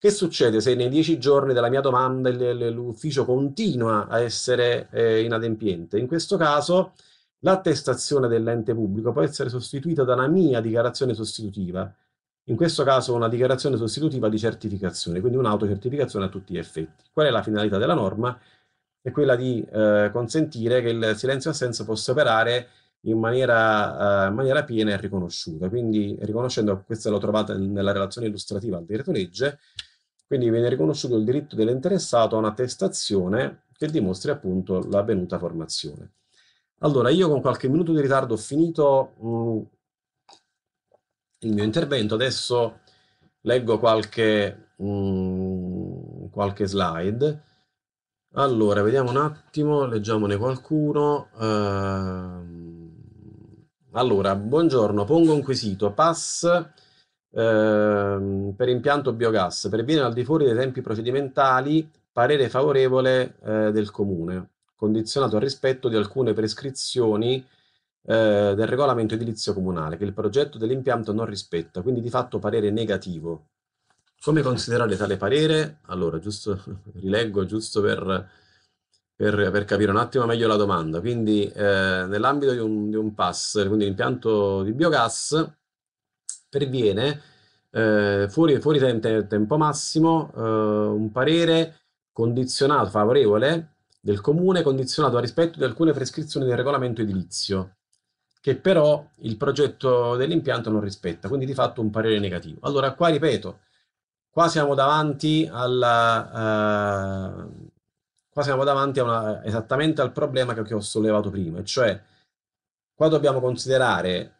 Che succede se nei dieci giorni della mia domanda l'ufficio continua a essere eh, inadempiente? In questo caso l'attestazione dell'ente pubblico può essere sostituita da una mia dichiarazione sostitutiva, in questo caso una dichiarazione sostitutiva di certificazione, quindi un'autocertificazione a tutti gli effetti. Qual è la finalità della norma? È quella di eh, consentire che il silenzio assenso possa operare in maniera, eh, in maniera piena e riconosciuta. Quindi riconoscendo, questa l'ho trovata nella relazione illustrativa al decreto legge, quindi viene riconosciuto il diritto dell'interessato a un'attestazione che dimostri appunto l'avvenuta formazione. Allora, io con qualche minuto di ritardo ho finito mh, mm, il mio intervento, adesso leggo qualche, mh, mm, qualche slide. Allora, vediamo un attimo, leggiamone qualcuno. Uh, allora, buongiorno, pongo un quesito. Pass ehm, per impianto biogas, perviene al di fuori dei tempi procedimentali parere favorevole eh, del Comune, condizionato al rispetto di alcune prescrizioni eh, del regolamento edilizio comunale, che il progetto dell'impianto non rispetta, quindi di fatto parere negativo. Come considerare tale parere? Allora, giusto, (laughs) rileggo giusto per, per, per capire un attimo meglio la domanda. Quindi eh, nell'ambito di, di un, PAS, quindi l'impianto di biogas, perviene eh, fuori, fuori tempo, tempo massimo eh, un parere condizionato favorevole del comune condizionato al rispetto di alcune prescrizioni del regolamento edilizio che però il progetto dell'impianto non rispetta, quindi di fatto un parere negativo. Allora qua ripeto, qua siamo davanti, alla, uh, qua siamo davanti una, esattamente al problema che, che ho sollevato prima, cioè qua dobbiamo considerare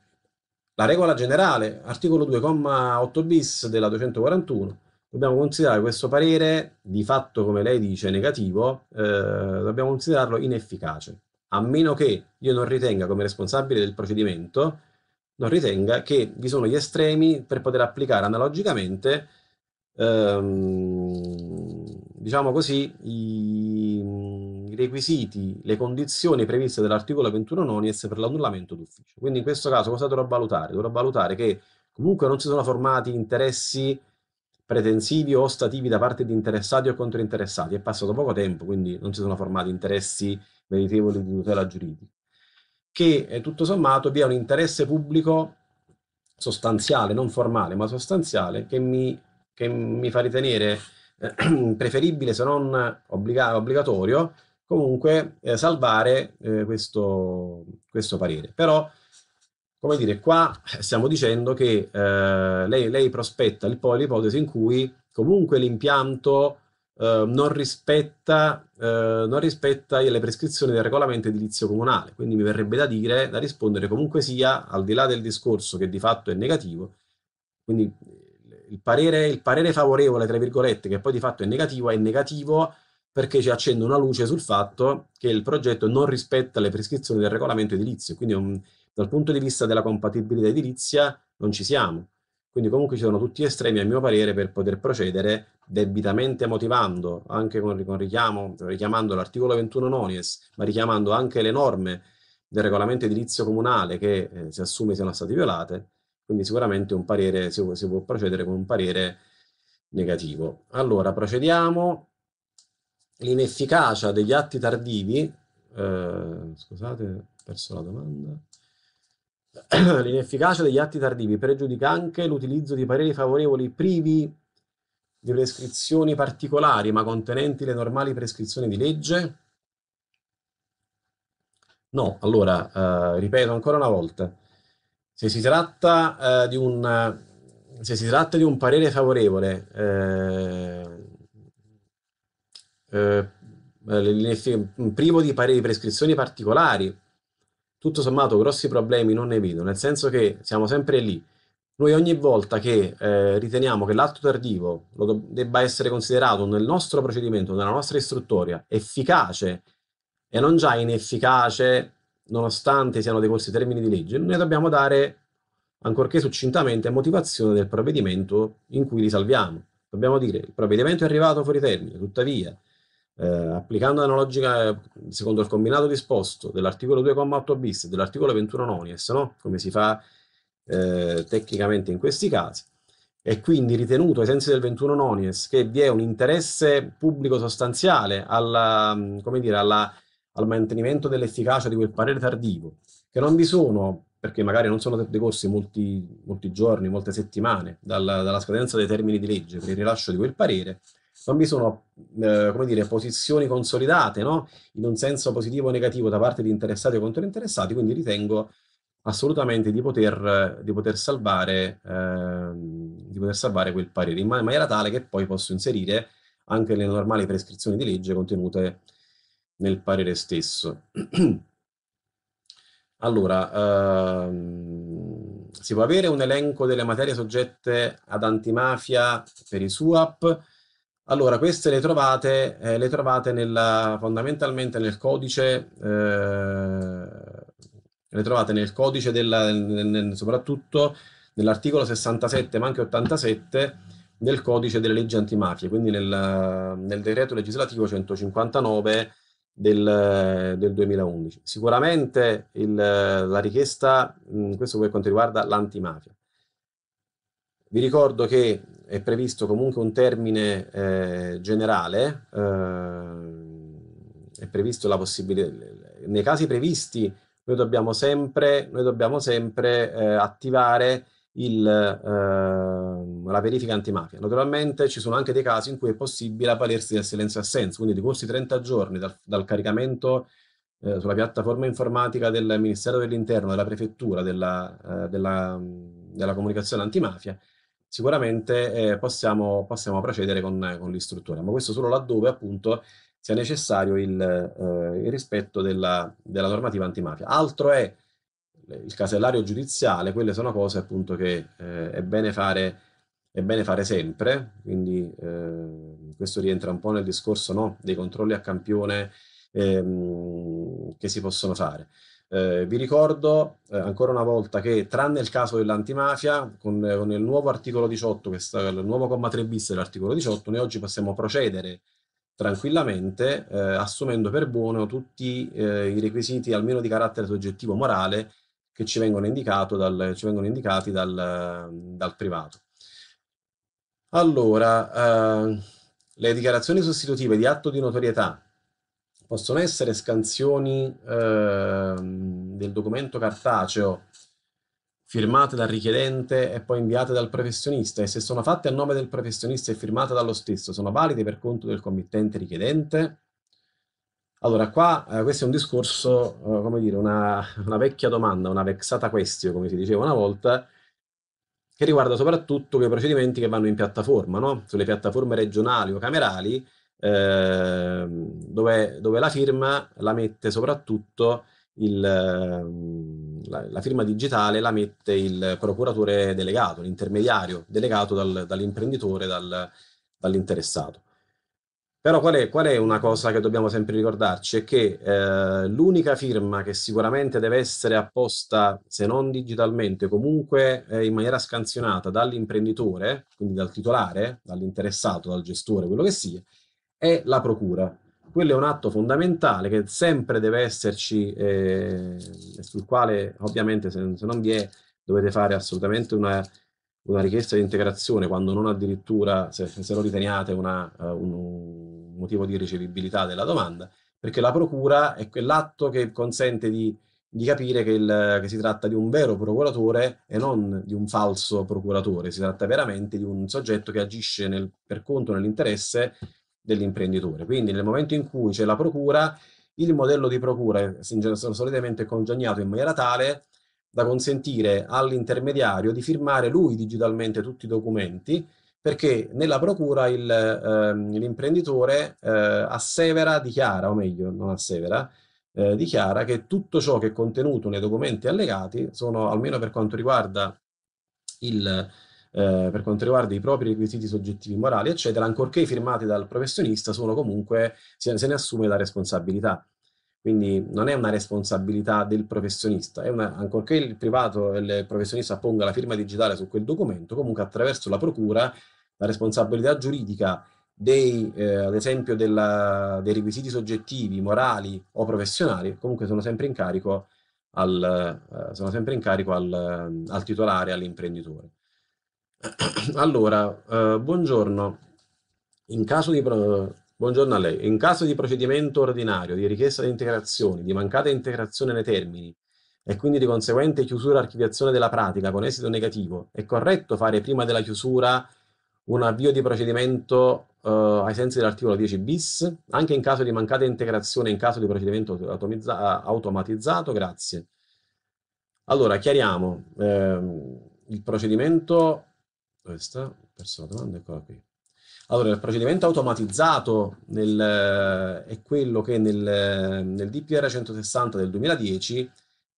la regola generale, articolo 2,8 bis della 241, dobbiamo considerare questo parere, di fatto come lei dice, negativo, eh, dobbiamo considerarlo inefficace, a meno che io non ritenga come responsabile del procedimento, non ritenga che vi sono gli estremi per poter applicare analogicamente, ehm, diciamo così, i, requisiti, le condizioni previste dall'articolo 21 nonies per l'annullamento d'ufficio. Quindi in questo caso cosa dovrò valutare? Dovrò valutare che comunque non si sono formati interessi pretensivi o ostativi da parte di interessati o controinteressati. È passato poco tempo, quindi non si sono formati interessi meritevoli di tutela giuridica. Che eh, tutto sommato vi è un interesse pubblico sostanziale, non formale, ma sostanziale, che mi, che mi fa ritenere eh, (clears throat) preferibile se non obbliga obbligatorio comunque eh, salvare eh, questo, questo, parere. Però, come dire, qua stiamo dicendo che eh, lei, lei, prospetta il, poi l'ipotesi in cui comunque l'impianto eh, non rispetta, eh, non, rispetta, le prescrizioni del regolamento edilizio comunale, quindi mi verrebbe da dire, da rispondere comunque sia, al di là del discorso che di fatto è negativo, quindi il parere, il parere favorevole, tra virgolette, che poi di fatto è negativo, è negativo perché ci accende una luce sul fatto che il progetto non rispetta le prescrizioni del regolamento edilizio, quindi un, dal punto di vista della compatibilità edilizia non ci siamo. Quindi comunque ci sono tutti estremi, a mio parere, per poter procedere debitamente motivando, anche con, con richiamo, richiamando l'articolo 21 nonies, ma richiamando anche le norme del regolamento edilizio comunale che eh, si assume siano state violate, quindi sicuramente un parere, si, si può procedere con un parere negativo. Allora, procediamo l'inefficacia degli atti tardivi, eh, scusate, ho perso la domanda, (clears throat) l'inefficacia degli atti tardivi pregiudica anche l'utilizzo di pareri favorevoli privi di prescrizioni particolari ma contenenti le normali prescrizioni di legge? No, allora, eh, ripeto ancora una volta, se si tratta, eh, di, un, se si tratta di un parere favorevole eh, eh, privo di pareri prescrizioni particolari. Tutto sommato grossi problemi non ne vedo, nel senso che siamo sempre lì. Noi ogni volta che eh, riteniamo che l'atto tardivo do- debba essere considerato nel nostro procedimento, nella nostra istruttoria, efficace e non già inefficace, nonostante siano dei corsi termini di legge, noi dobbiamo dare, ancorché succintamente, motivazione del provvedimento in cui li salviamo. Dobbiamo dire, il provvedimento è arrivato fuori termine, tuttavia eh, applicando una logica secondo il combinato disposto dell'articolo 2,8 bis e dell'articolo 21 nonies, no? come si fa eh, tecnicamente in questi casi, è quindi ritenuto ai sensi del 21 nonies che vi è un interesse pubblico sostanziale alla, dire, alla, al mantenimento dell'efficacia di quel parere tardivo, che non vi sono, perché magari non sono decorsi molti, molti giorni, molte settimane dalla, dalla scadenza dei termini di legge per il rilascio di quel parere, non sono eh, come dire, posizioni consolidate no? in un senso positivo o negativo da parte di interessati o contro interessati, quindi ritengo assolutamente di poter, di poter, salvare, eh, di poter salvare quel parere, in maniera tale che poi posso inserire anche le normali prescrizioni di legge contenute nel parere stesso. (clears throat) allora, ehm, si può avere un elenco delle materie soggette ad antimafia per i SUAP, allora, queste le trovate, eh, le trovate nella, fondamentalmente nel codice, eh, le trovate nel codice della, nel, nel, soprattutto nell'articolo 67 ma anche 87 del codice delle leggi antimafie, quindi nel, nel decreto legislativo 159 del, del 2011. Sicuramente il, la richiesta, mh, questo per quanto riguarda l'antimafia, vi ricordo che è previsto comunque un termine eh, generale, eh, è previsto la possibilità, nei casi previsti noi dobbiamo sempre, noi dobbiamo sempre eh, attivare il, eh, la verifica antimafia. Naturalmente ci sono anche dei casi in cui è possibile avvalersi del silenzio assenso, quindi di corsi 30 giorni dal, dal caricamento eh, sulla piattaforma informatica del Ministero dell'Interno, della Prefettura, della, eh, della, della Comunicazione Antimafia, sicuramente eh, possiamo, possiamo, procedere con, con l'istruttoria, ma questo solo laddove appunto sia necessario il, eh, il rispetto della, della, normativa antimafia. Altro è il casellario giudiziale, quelle sono cose appunto che eh, è, bene fare, è, bene fare, sempre, quindi eh, questo rientra un po' nel discorso no, dei controlli a campione ehm, che si possono fare. Eh, vi ricordo eh, ancora una volta che, tranne il caso dell'antimafia, con, eh, con il nuovo articolo 18, che sta, il nuovo comma 3 bis dell'articolo 18, noi oggi possiamo procedere tranquillamente, eh, assumendo per buono tutti eh, i requisiti, almeno di carattere soggettivo morale, che ci vengono, dal, ci vengono indicati dal, dal privato. Allora, eh, le dichiarazioni sostitutive di atto di notorietà possono essere scansioni eh, del documento cartaceo firmate dal richiedente e poi inviate dal professionista e se sono fatte a nome del professionista e firmate dallo stesso sono valide per conto del committente richiedente? Allora, qua eh, questo è un discorso, eh, come dire, una, una, vecchia domanda, una vexata questio, come si diceva una volta, che riguarda soprattutto quei procedimenti che vanno in piattaforma, no? sulle piattaforme regionali o camerali, eh, dove, dove, la firma la mette soprattutto il, ehm, la, la, firma digitale la mette il procuratore delegato, l'intermediario delegato dal, dall'imprenditore, dal, dall'interessato. Però qual è, qual è, una cosa che dobbiamo sempre ricordarci? È che eh, l'unica firma che sicuramente deve essere apposta, se non digitalmente, comunque eh, in maniera scansionata dall'imprenditore, quindi dal titolare, dall'interessato, dal gestore, quello che sia, è la procura. Quello è un atto fondamentale che sempre deve esserci, eh, sul quale ovviamente se, se, non vi è dovete fare assolutamente una, una, richiesta di integrazione, quando non addirittura, se, se lo riteniate, una, uh, un motivo di ricevibilità della domanda, perché la procura è quell'atto che consente di, di capire che, il, che si tratta di un vero procuratore e non di un falso procuratore, si tratta veramente di un soggetto che agisce nel, per conto, nell'interesse dell'imprenditore. Quindi nel momento in cui c'è la procura, il modello di procura è solitamente congegnato in maniera tale da consentire all'intermediario di firmare lui digitalmente tutti i documenti, perché nella procura il, eh, l'imprenditore eh, assevera, dichiara, o meglio, non assevera, eh, dichiara che tutto ciò che è contenuto nei documenti allegati sono, almeno per quanto riguarda il, eh, per quanto riguarda i propri requisiti soggettivi morali, eccetera, ancorché firmati dal professionista, sono comunque, se, se ne assume la responsabilità. Quindi non è una responsabilità del professionista, una, ancorché il privato e il professionista ponga la firma digitale su quel documento, comunque attraverso la procura la responsabilità giuridica dei, eh, ad esempio della, dei requisiti soggettivi, morali o professionali, comunque sono sempre in carico al, eh, sempre in carico al, al titolare, all'imprenditore. (clears throat) Allora, eh, buongiorno. In caso di, buongiorno a lei. In caso di procedimento ordinario, di richiesta di integrazione, di mancata integrazione nei termini e quindi di conseguente chiusura e archiviazione della pratica con esito negativo, è corretto fare prima della chiusura un avvio di procedimento eh, ai sensi dell'articolo 10 bis, anche in caso di mancata integrazione, in caso di procedimento automatizzato? Grazie. Allora, chiariamo, eh, il procedimento questa, ho perso la domanda, eccola qui. Allora, il procedimento automatizzato nel, eh, è quello che nel, eh, nel, DPR 160 del 2010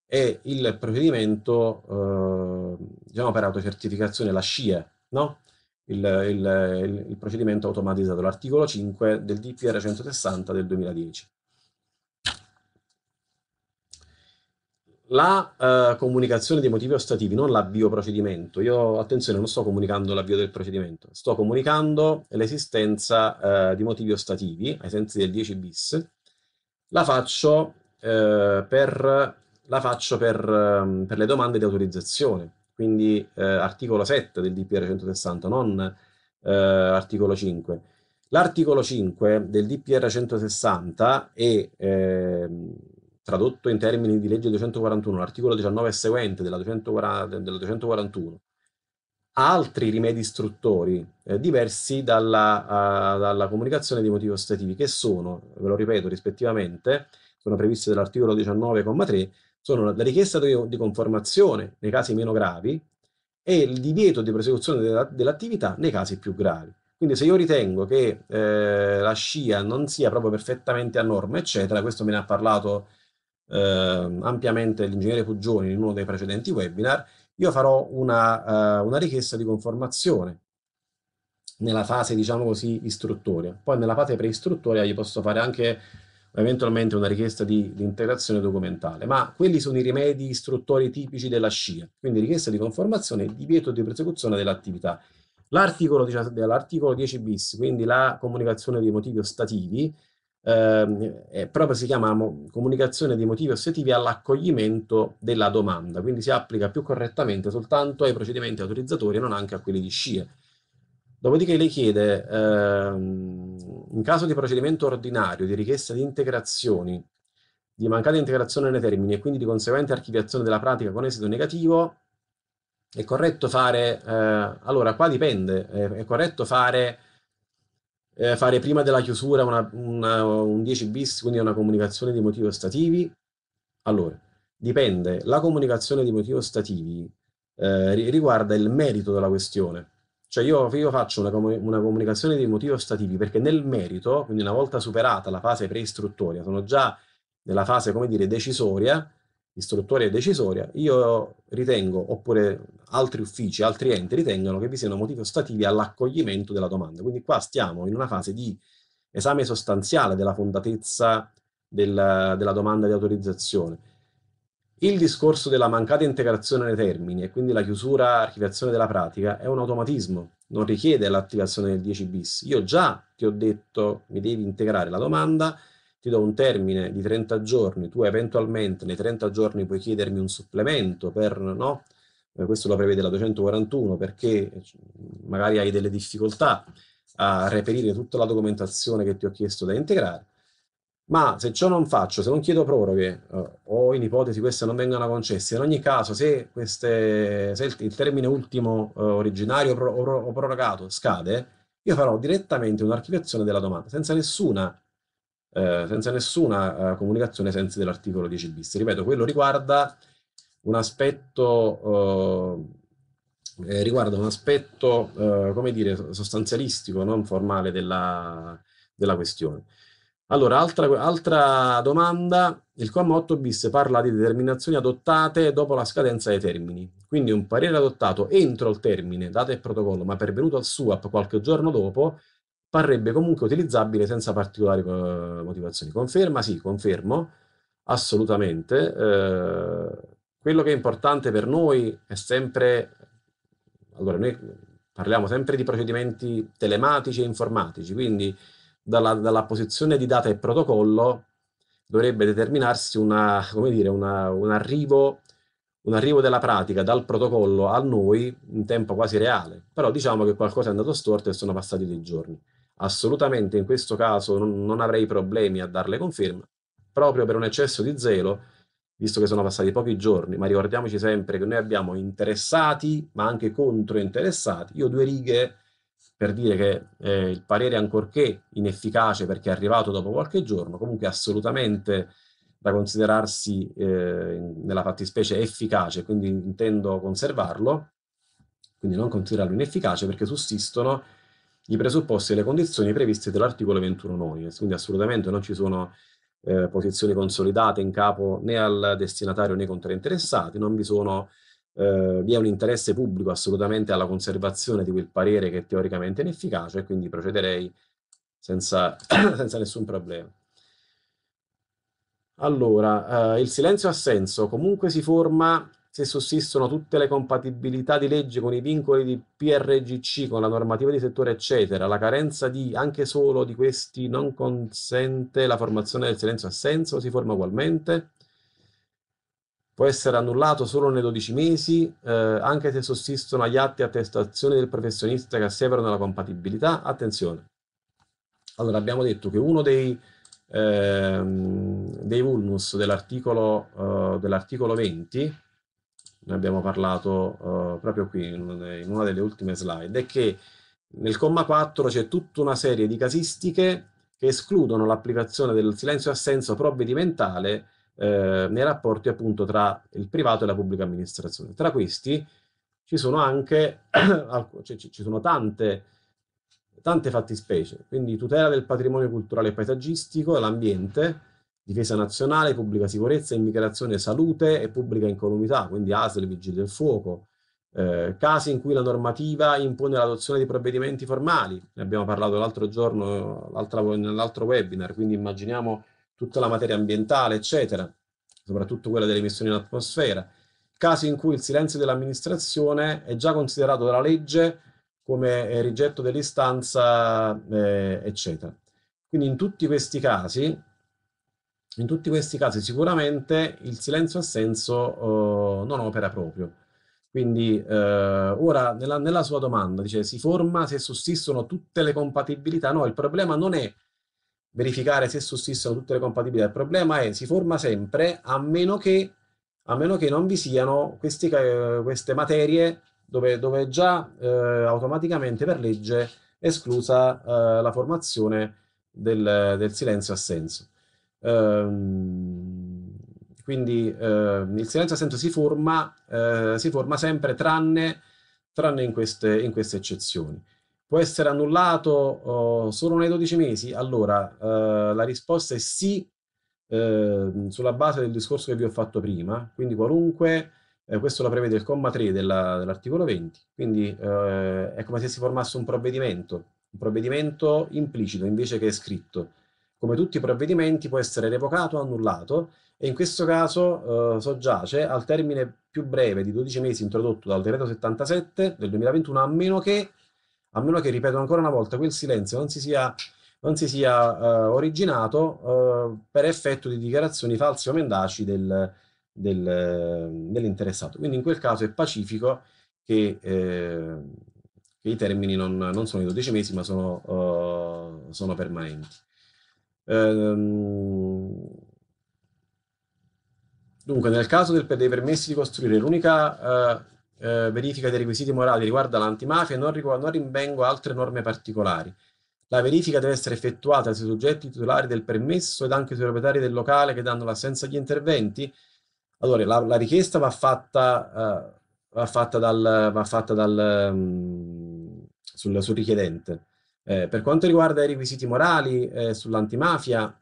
è il procedimento, eh, diciamo, per autocertificazione, la SCIE, no? il, il, il, il procedimento automatizzato, l'articolo 5 del DPR 160 del 2010. la eh, comunicazione dei motivi ostativi, non l'avvio procedimento. Io, attenzione, non sto comunicando l'avvio del procedimento, sto comunicando l'esistenza eh, di motivi ostativi, ai sensi del 10 bis. La faccio, eh, per, la faccio per, ehm, per, le domande di autorizzazione, quindi eh, articolo 7 del DPR 160, non eh, articolo 5. L'articolo 5 del DPR 160 è ehm, tradotto in termini di legge 241, l'articolo 19 e seguente della, 240, della 241, ha altri rimedi istruttori eh, diversi dalla, uh, dalla, comunicazione dei motivi ostativi, che sono, ve lo ripeto rispettivamente, sono previsti dall'articolo 19,3, sono la richiesta di, di conformazione nei casi meno gravi e il divieto di prosecuzione de, dell'attività nei casi più gravi. Quindi se io ritengo che eh, la scia non sia proprio perfettamente a norma, eccetera, questo me ne ha parlato eh, ampiamente l'ingegnere Puggioni in uno dei precedenti webinar, io farò una, uh, una richiesta di conformazione nella fase, diciamo così, istruttoria. Poi nella fase preistruttoria gli posso fare anche eventualmente una richiesta di, di, integrazione documentale, ma quelli sono i rimedi istruttori tipici della scia, quindi richiesta di conformazione e divieto di prosecuzione dell'attività. L'articolo 10 diciamo, bis, quindi la comunicazione dei motivi ostativi, eh, proprio si chiama comunicazione di motivi ossetivi all'accoglimento della domanda, quindi si applica più correttamente soltanto ai procedimenti autorizzatori e non anche a quelli di SCIE. Dopodiché lei chiede, ehm, in caso di procedimento ordinario, di richiesta di integrazioni, di mancata integrazione nei termini e quindi di conseguente archiviazione della pratica con esito negativo, è corretto fare, eh, allora qua dipende, è, è corretto fare eh, fare prima della chiusura una, una, un 10 bis, quindi una comunicazione di motivo stativi? Allora, dipende. La comunicazione di motivo stativi eh, riguarda il merito della questione. Cioè io, io faccio una, una, comunicazione di motivo stativi perché nel merito, quindi una volta superata la fase preistruttoria, sono già nella fase, come dire, decisoria, istruttoria e decisoria, io ritengo, oppure altri uffici, altri enti ritengono che vi siano motivi ostativi all'accoglimento della domanda. Quindi qua stiamo in una fase di esame sostanziale della fondatezza della, della domanda di autorizzazione. Il discorso della mancata integrazione nei termini e quindi la chiusura archiviazione della pratica è un automatismo, non richiede l'attivazione del 10 bis. Io già ti ho detto mi devi integrare la domanda, ti do un termine di 30 giorni, tu eventualmente nei 30 giorni puoi chiedermi un supplemento per, no? Eh, questo lo prevede la 241 perché eh, magari hai delle difficoltà a reperire tutta la documentazione che ti ho chiesto da integrare. Ma se ciò non faccio, se non chiedo proroghe eh, o in ipotesi queste non vengano concesse, in ogni caso se, queste, se il, termine ultimo originario o prorogato scade, io farò direttamente un'archiviazione della domanda senza nessuna eh, senza nessuna eh, comunicazione ai sensi dell'articolo 10 bis. Ripeto, quello riguarda un aspetto, eh, eh riguarda un aspetto eh, come dire, sostanzialistico, non formale della, della questione. Allora, altra, altra, domanda, il comma 8 bis parla di determinazioni adottate dopo la scadenza dei termini, quindi un parere adottato entro il termine, data e protocollo, ma pervenuto al SUAP qualche giorno dopo, parrebbe comunque utilizzabile senza particolari eh, motivazioni. Conferma? Sì, confermo, assolutamente. Eh, quello che è importante per noi è sempre... Allora, noi parliamo sempre di procedimenti telematici e informatici, quindi dalla, dalla posizione di data e protocollo dovrebbe determinarsi una, dire, una, un, arrivo, un, arrivo, della pratica dal protocollo a noi in tempo quasi reale, però diciamo che qualcosa è andato storto e sono passati dei giorni assolutamente in questo caso non, non avrei problemi a darle conferma, proprio per un eccesso di zelo, visto che sono passati pochi giorni, ma ricordiamoci sempre che noi abbiamo interessati, ma anche controinteressati. Io due righe per dire che eh, il parere, ancorché inefficace perché è arrivato dopo qualche giorno, comunque assolutamente da considerarsi eh, nella fattispecie efficace, quindi intendo conservarlo, quindi non considerarlo inefficace perché sussistono i presupposti e le condizioni previste dall'articolo 21 NOIES, quindi assolutamente non ci sono eh, posizioni consolidate in capo né al destinatario né contro interessati, non vi sono eh, vi è un interesse pubblico assolutamente alla conservazione di quel parere che è teoricamente inefficace e quindi procederei senza, (clears throat) senza nessun problema. Allora, eh, il silenzio assenso comunque si forma se sussistono tutte le compatibilità di legge con i vincoli di PRGC, con la normativa di settore, eccetera. La carenza di anche solo di questi non consente la formazione del silenzio assenso, si forma ugualmente. Può essere annullato solo nei 12 mesi, eh, anche se sussistono agli atti e attestazioni del professionista che asseverano la compatibilità. Attenzione. Allora, abbiamo detto che uno dei, ehm, dei vulnus dell'articolo eh, dell 20 ne abbiamo parlato uh, proprio qui in, una delle ultime slide, è che nel comma 4 c'è tutta una serie di casistiche che escludono l'applicazione del silenzio-assenso provvedimentale eh, nei rapporti appunto tra il privato e la pubblica amministrazione. Tra questi ci sono anche (clears throat) cioè, ci sono tante, tante fattispecie, quindi tutela del patrimonio culturale e paesaggistico, l'ambiente, difesa nazionale, pubblica sicurezza, immigrazione, salute e pubblica incolumità, quindi ASL, vigili del fuoco, eh, casi in cui la normativa impone l'adozione di provvedimenti formali, ne abbiamo parlato l'altro giorno nell'altro webinar, quindi immaginiamo tutta la materia ambientale, eccetera, soprattutto quella delle emissioni in atmosfera, casi in cui il silenzio dell'amministrazione è già considerato dalla legge come eh, rigetto dell'istanza, eh, eccetera. Quindi in tutti questi casi in tutti questi casi sicuramente il silenzio assenso eh, non opera proprio. Quindi eh, ora nella, nella, sua domanda dice si forma se sussistono tutte le compatibilità. No, il problema non è verificare se sussistono tutte le compatibilità, il problema è si forma sempre a meno che, a meno che non vi siano questi, queste materie dove, dove già eh, automaticamente per legge esclusa eh, la formazione del, del silenzio assenso. Ehm, quindi ehm, il silenzio assenso si forma, eh, si forma sempre tranne, tranne in, queste, in queste eccezioni. Può essere annullato uh, solo nei 12 mesi? Allora, uh, la risposta è sì, uh, sulla base del discorso che vi ho fatto prima, quindi qualunque, eh, questo lo prevede il comma 3 dell'articolo 20, quindi è come se si formasse un provvedimento, un provvedimento implicito invece che scritto come tutti i provvedimenti, può essere revocato o annullato e in questo caso eh, soggiace al termine più breve di 12 mesi introdotto dal decreto 77 del 2021, a meno che, a meno che ripeto ancora una volta, quel silenzio non si sia, non si sia eh, originato eh, per effetto di dichiarazioni false o mendaci del, del, dell'interessato. Quindi in quel caso è pacifico che, eh, che i termini non, non, sono i 12 mesi ma sono, uh, sono permanenti. Ehm, dunque, nel caso del, dei permessi di costruire, l'unica eh, eh, verifica dei requisiti morali riguarda l'antimafia e non, non rinvengo altre norme particolari. La verifica deve essere effettuata sui soggetti titolari del permesso ed anche sui proprietari del locale che danno l'assenza agli interventi. Allora, la, la richiesta va fatta, uh, va fatta, dal, va fatta dal, um, sul, sul richiedente. Eh, per quanto riguarda i requisiti morali eh, sull'antimafia,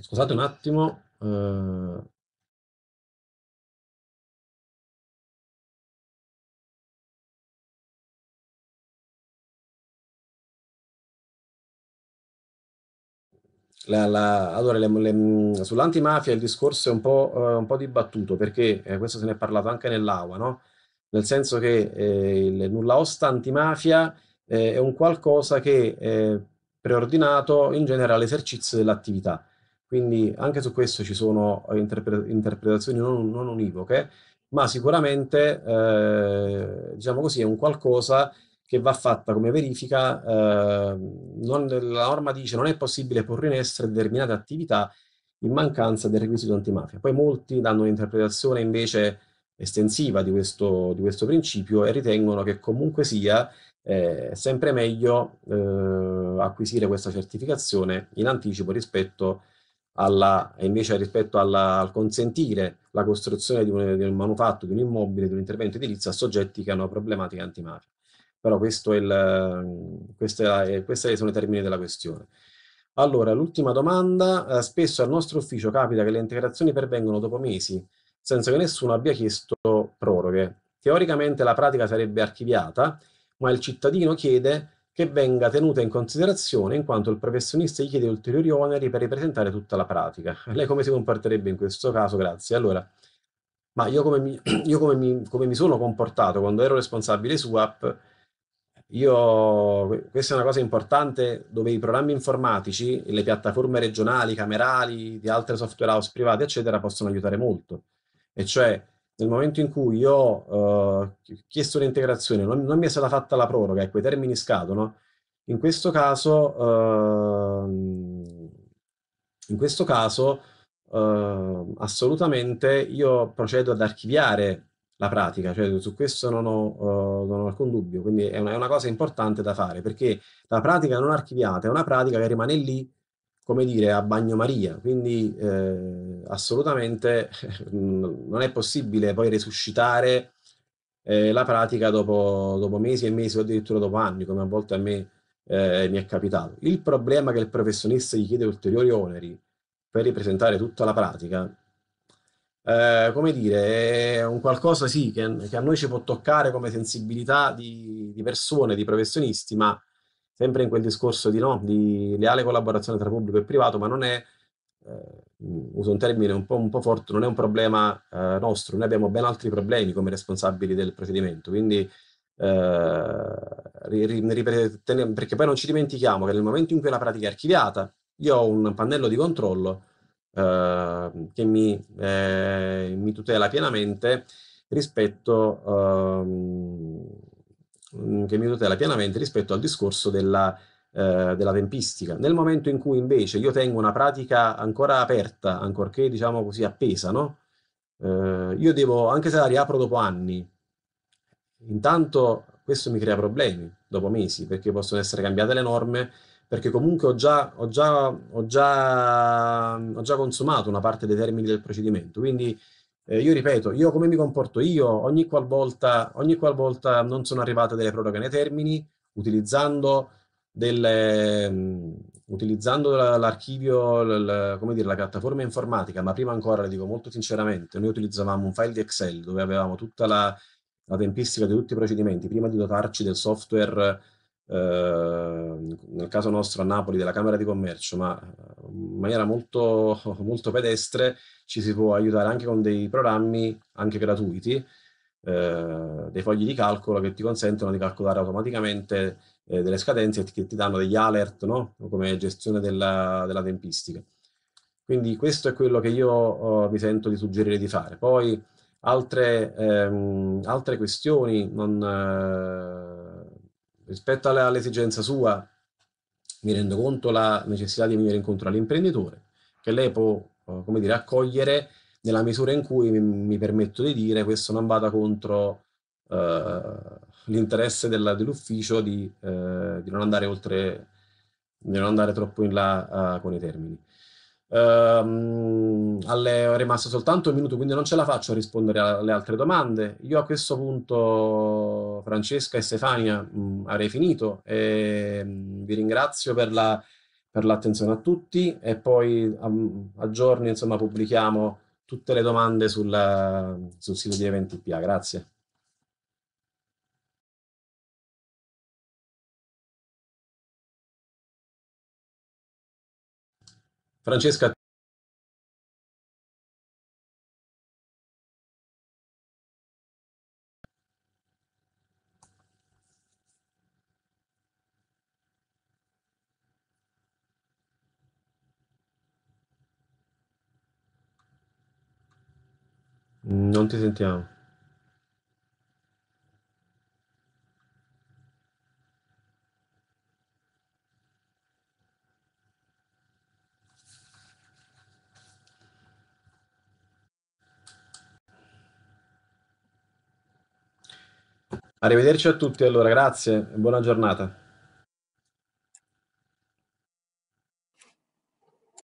scusate un attimo, eh, La, la, allora, mm, sull'antimafia il discorso è un po', uh, un po dibattuto perché eh, questo se ne è parlato anche nell'AUA, no? nel senso che eh, il nulla osta antimafia eh, è un qualcosa che è preordinato in genere all'esercizio dell'attività. Quindi anche su questo ci sono interpre- interpretazioni non, non, univoche, ma sicuramente eh, diciamo così, è un qualcosa che va fatta come verifica. Eh, non, la norma dice che non è possibile porre in essere determinate attività in mancanza del requisito antimafia. Poi molti danno un'interpretazione invece estensiva di questo, di questo principio e ritengono che comunque sia è sempre meglio eh, acquisire questa certificazione in anticipo rispetto alla, invece rispetto alla, al consentire la costruzione di un, di un, manufatto, di un immobile, di un intervento edilizio a soggetti che hanno problematiche antimafia. Però questo è il, queste, questi sono i termini della questione. Allora, l'ultima domanda. Eh, spesso al nostro ufficio capita che le integrazioni pervengono dopo mesi, senza che nessuno abbia chiesto proroghe. Teoricamente la pratica sarebbe archiviata, ma il cittadino chiede che venga tenuta in considerazione in quanto il professionista gli chiede ulteriori oneri per ripresentare tutta la pratica. (laughs) Lei come si comporterebbe in questo caso? Grazie. Allora, ma io come mi, (clears throat) io come mi, come mi sono comportato quando ero responsabile SWAP? io, questa è una cosa importante dove i programmi informatici, le piattaforme regionali, camerali, di altre software house private, eccetera, possono aiutare molto. E cioè, nel momento in cui io ho eh, chiesto l'integrazione, non, non, mi è stata fatta la proroga e ecco, quei termini scadono, in questo caso, eh, in questo caso eh, assolutamente io procedo ad archiviare la pratica, cioè su questo non ho, eh, non ho alcun dubbio, quindi è una, è una cosa importante da fare, perché la pratica non archiviata è una pratica che rimane lì come dire, a bagnomaria, quindi eh, assolutamente (laughs) non è possibile poi resuscitare eh, la pratica dopo, dopo, mesi e mesi o addirittura dopo anni, come a volte a me eh, mi è capitato. Il problema è che il professionista gli chiede ulteriori oneri per ripresentare tutta la pratica, eh, come dire, è un qualcosa sì che, che, a noi ci può toccare come sensibilità di, di persone, di professionisti, ma sempre in quel discorso di, no, di leale collaborazione tra pubblico e privato, ma non è, eh, uso un termine un po', un po', forte, non è un problema eh, nostro, noi abbiamo ben altri problemi come responsabili del procedimento, quindi eh, perché poi non ci dimentichiamo che nel momento in cui la pratica è archiviata, io ho un pannello di controllo Uh, che mi, eh, mi, tutela pienamente rispetto uh, Mm, che mi tutela pienamente rispetto al discorso della, eh, della tempistica. Nel momento in cui invece io tengo una pratica ancora aperta, ancorché diciamo così appesa, no? eh, io devo, anche se la riapro dopo anni, intanto questo mi crea problemi dopo mesi, perché possono essere cambiate le norme, perché comunque ho già, ho già, ho già, ho già consumato una parte dei termini del procedimento. Quindi eh, io ripeto, io come mi comporto io? Ogni qualvolta, ogni qualvolta non sono arrivate delle proroghe nei termini, utilizzando, delle, um, utilizzando l'archivio, come dire, la piattaforma informatica, ma prima ancora, le dico molto sinceramente, noi utilizzavamo un file di Excel dove avevamo tutta la, la tempistica di tutti i procedimenti, prima di dotarci del software Ehm, nel caso nostro a Napoli della Camera di Commercio, ma eh, in maniera molto, (laughs) molto pedestre ci si può aiutare anche con dei programmi anche gratuiti, eh, dei fogli di calcolo che ti consentono di calcolare automaticamente eh, delle scadenze e che ti danno degli alert, no? come gestione della, della, tempistica. Quindi questo è quello che io oh, mi sento di suggerire di fare. Poi altre, ehm, altre questioni non... Eh, rispetto alla, all'esigenza sua mi rendo conto la necessità di venire incontro all'imprenditore, che lei può, eh, come dire, accogliere nella misura in cui mi, mi permetto di dire questo non vada contro eh, l'interesse della, dell'ufficio di, eh, di, non andare oltre, di non andare troppo in là eh, con i termini. Ehm, alle, è rimasto soltanto un minuto, quindi non ce la faccio a rispondere alle altre domande. Io a questo punto, Francesca e Stefania, mh, mm, avrei finito. E, mh, mm, vi ringrazio per la per l'attenzione a tutti e poi a, mm, a, giorni insomma, pubblichiamo tutte le domande sul, sul sito di Eventipia. Grazie. francesca Non ti sentiamo. Arrivederci a tutti allora, grazie e buona giornata.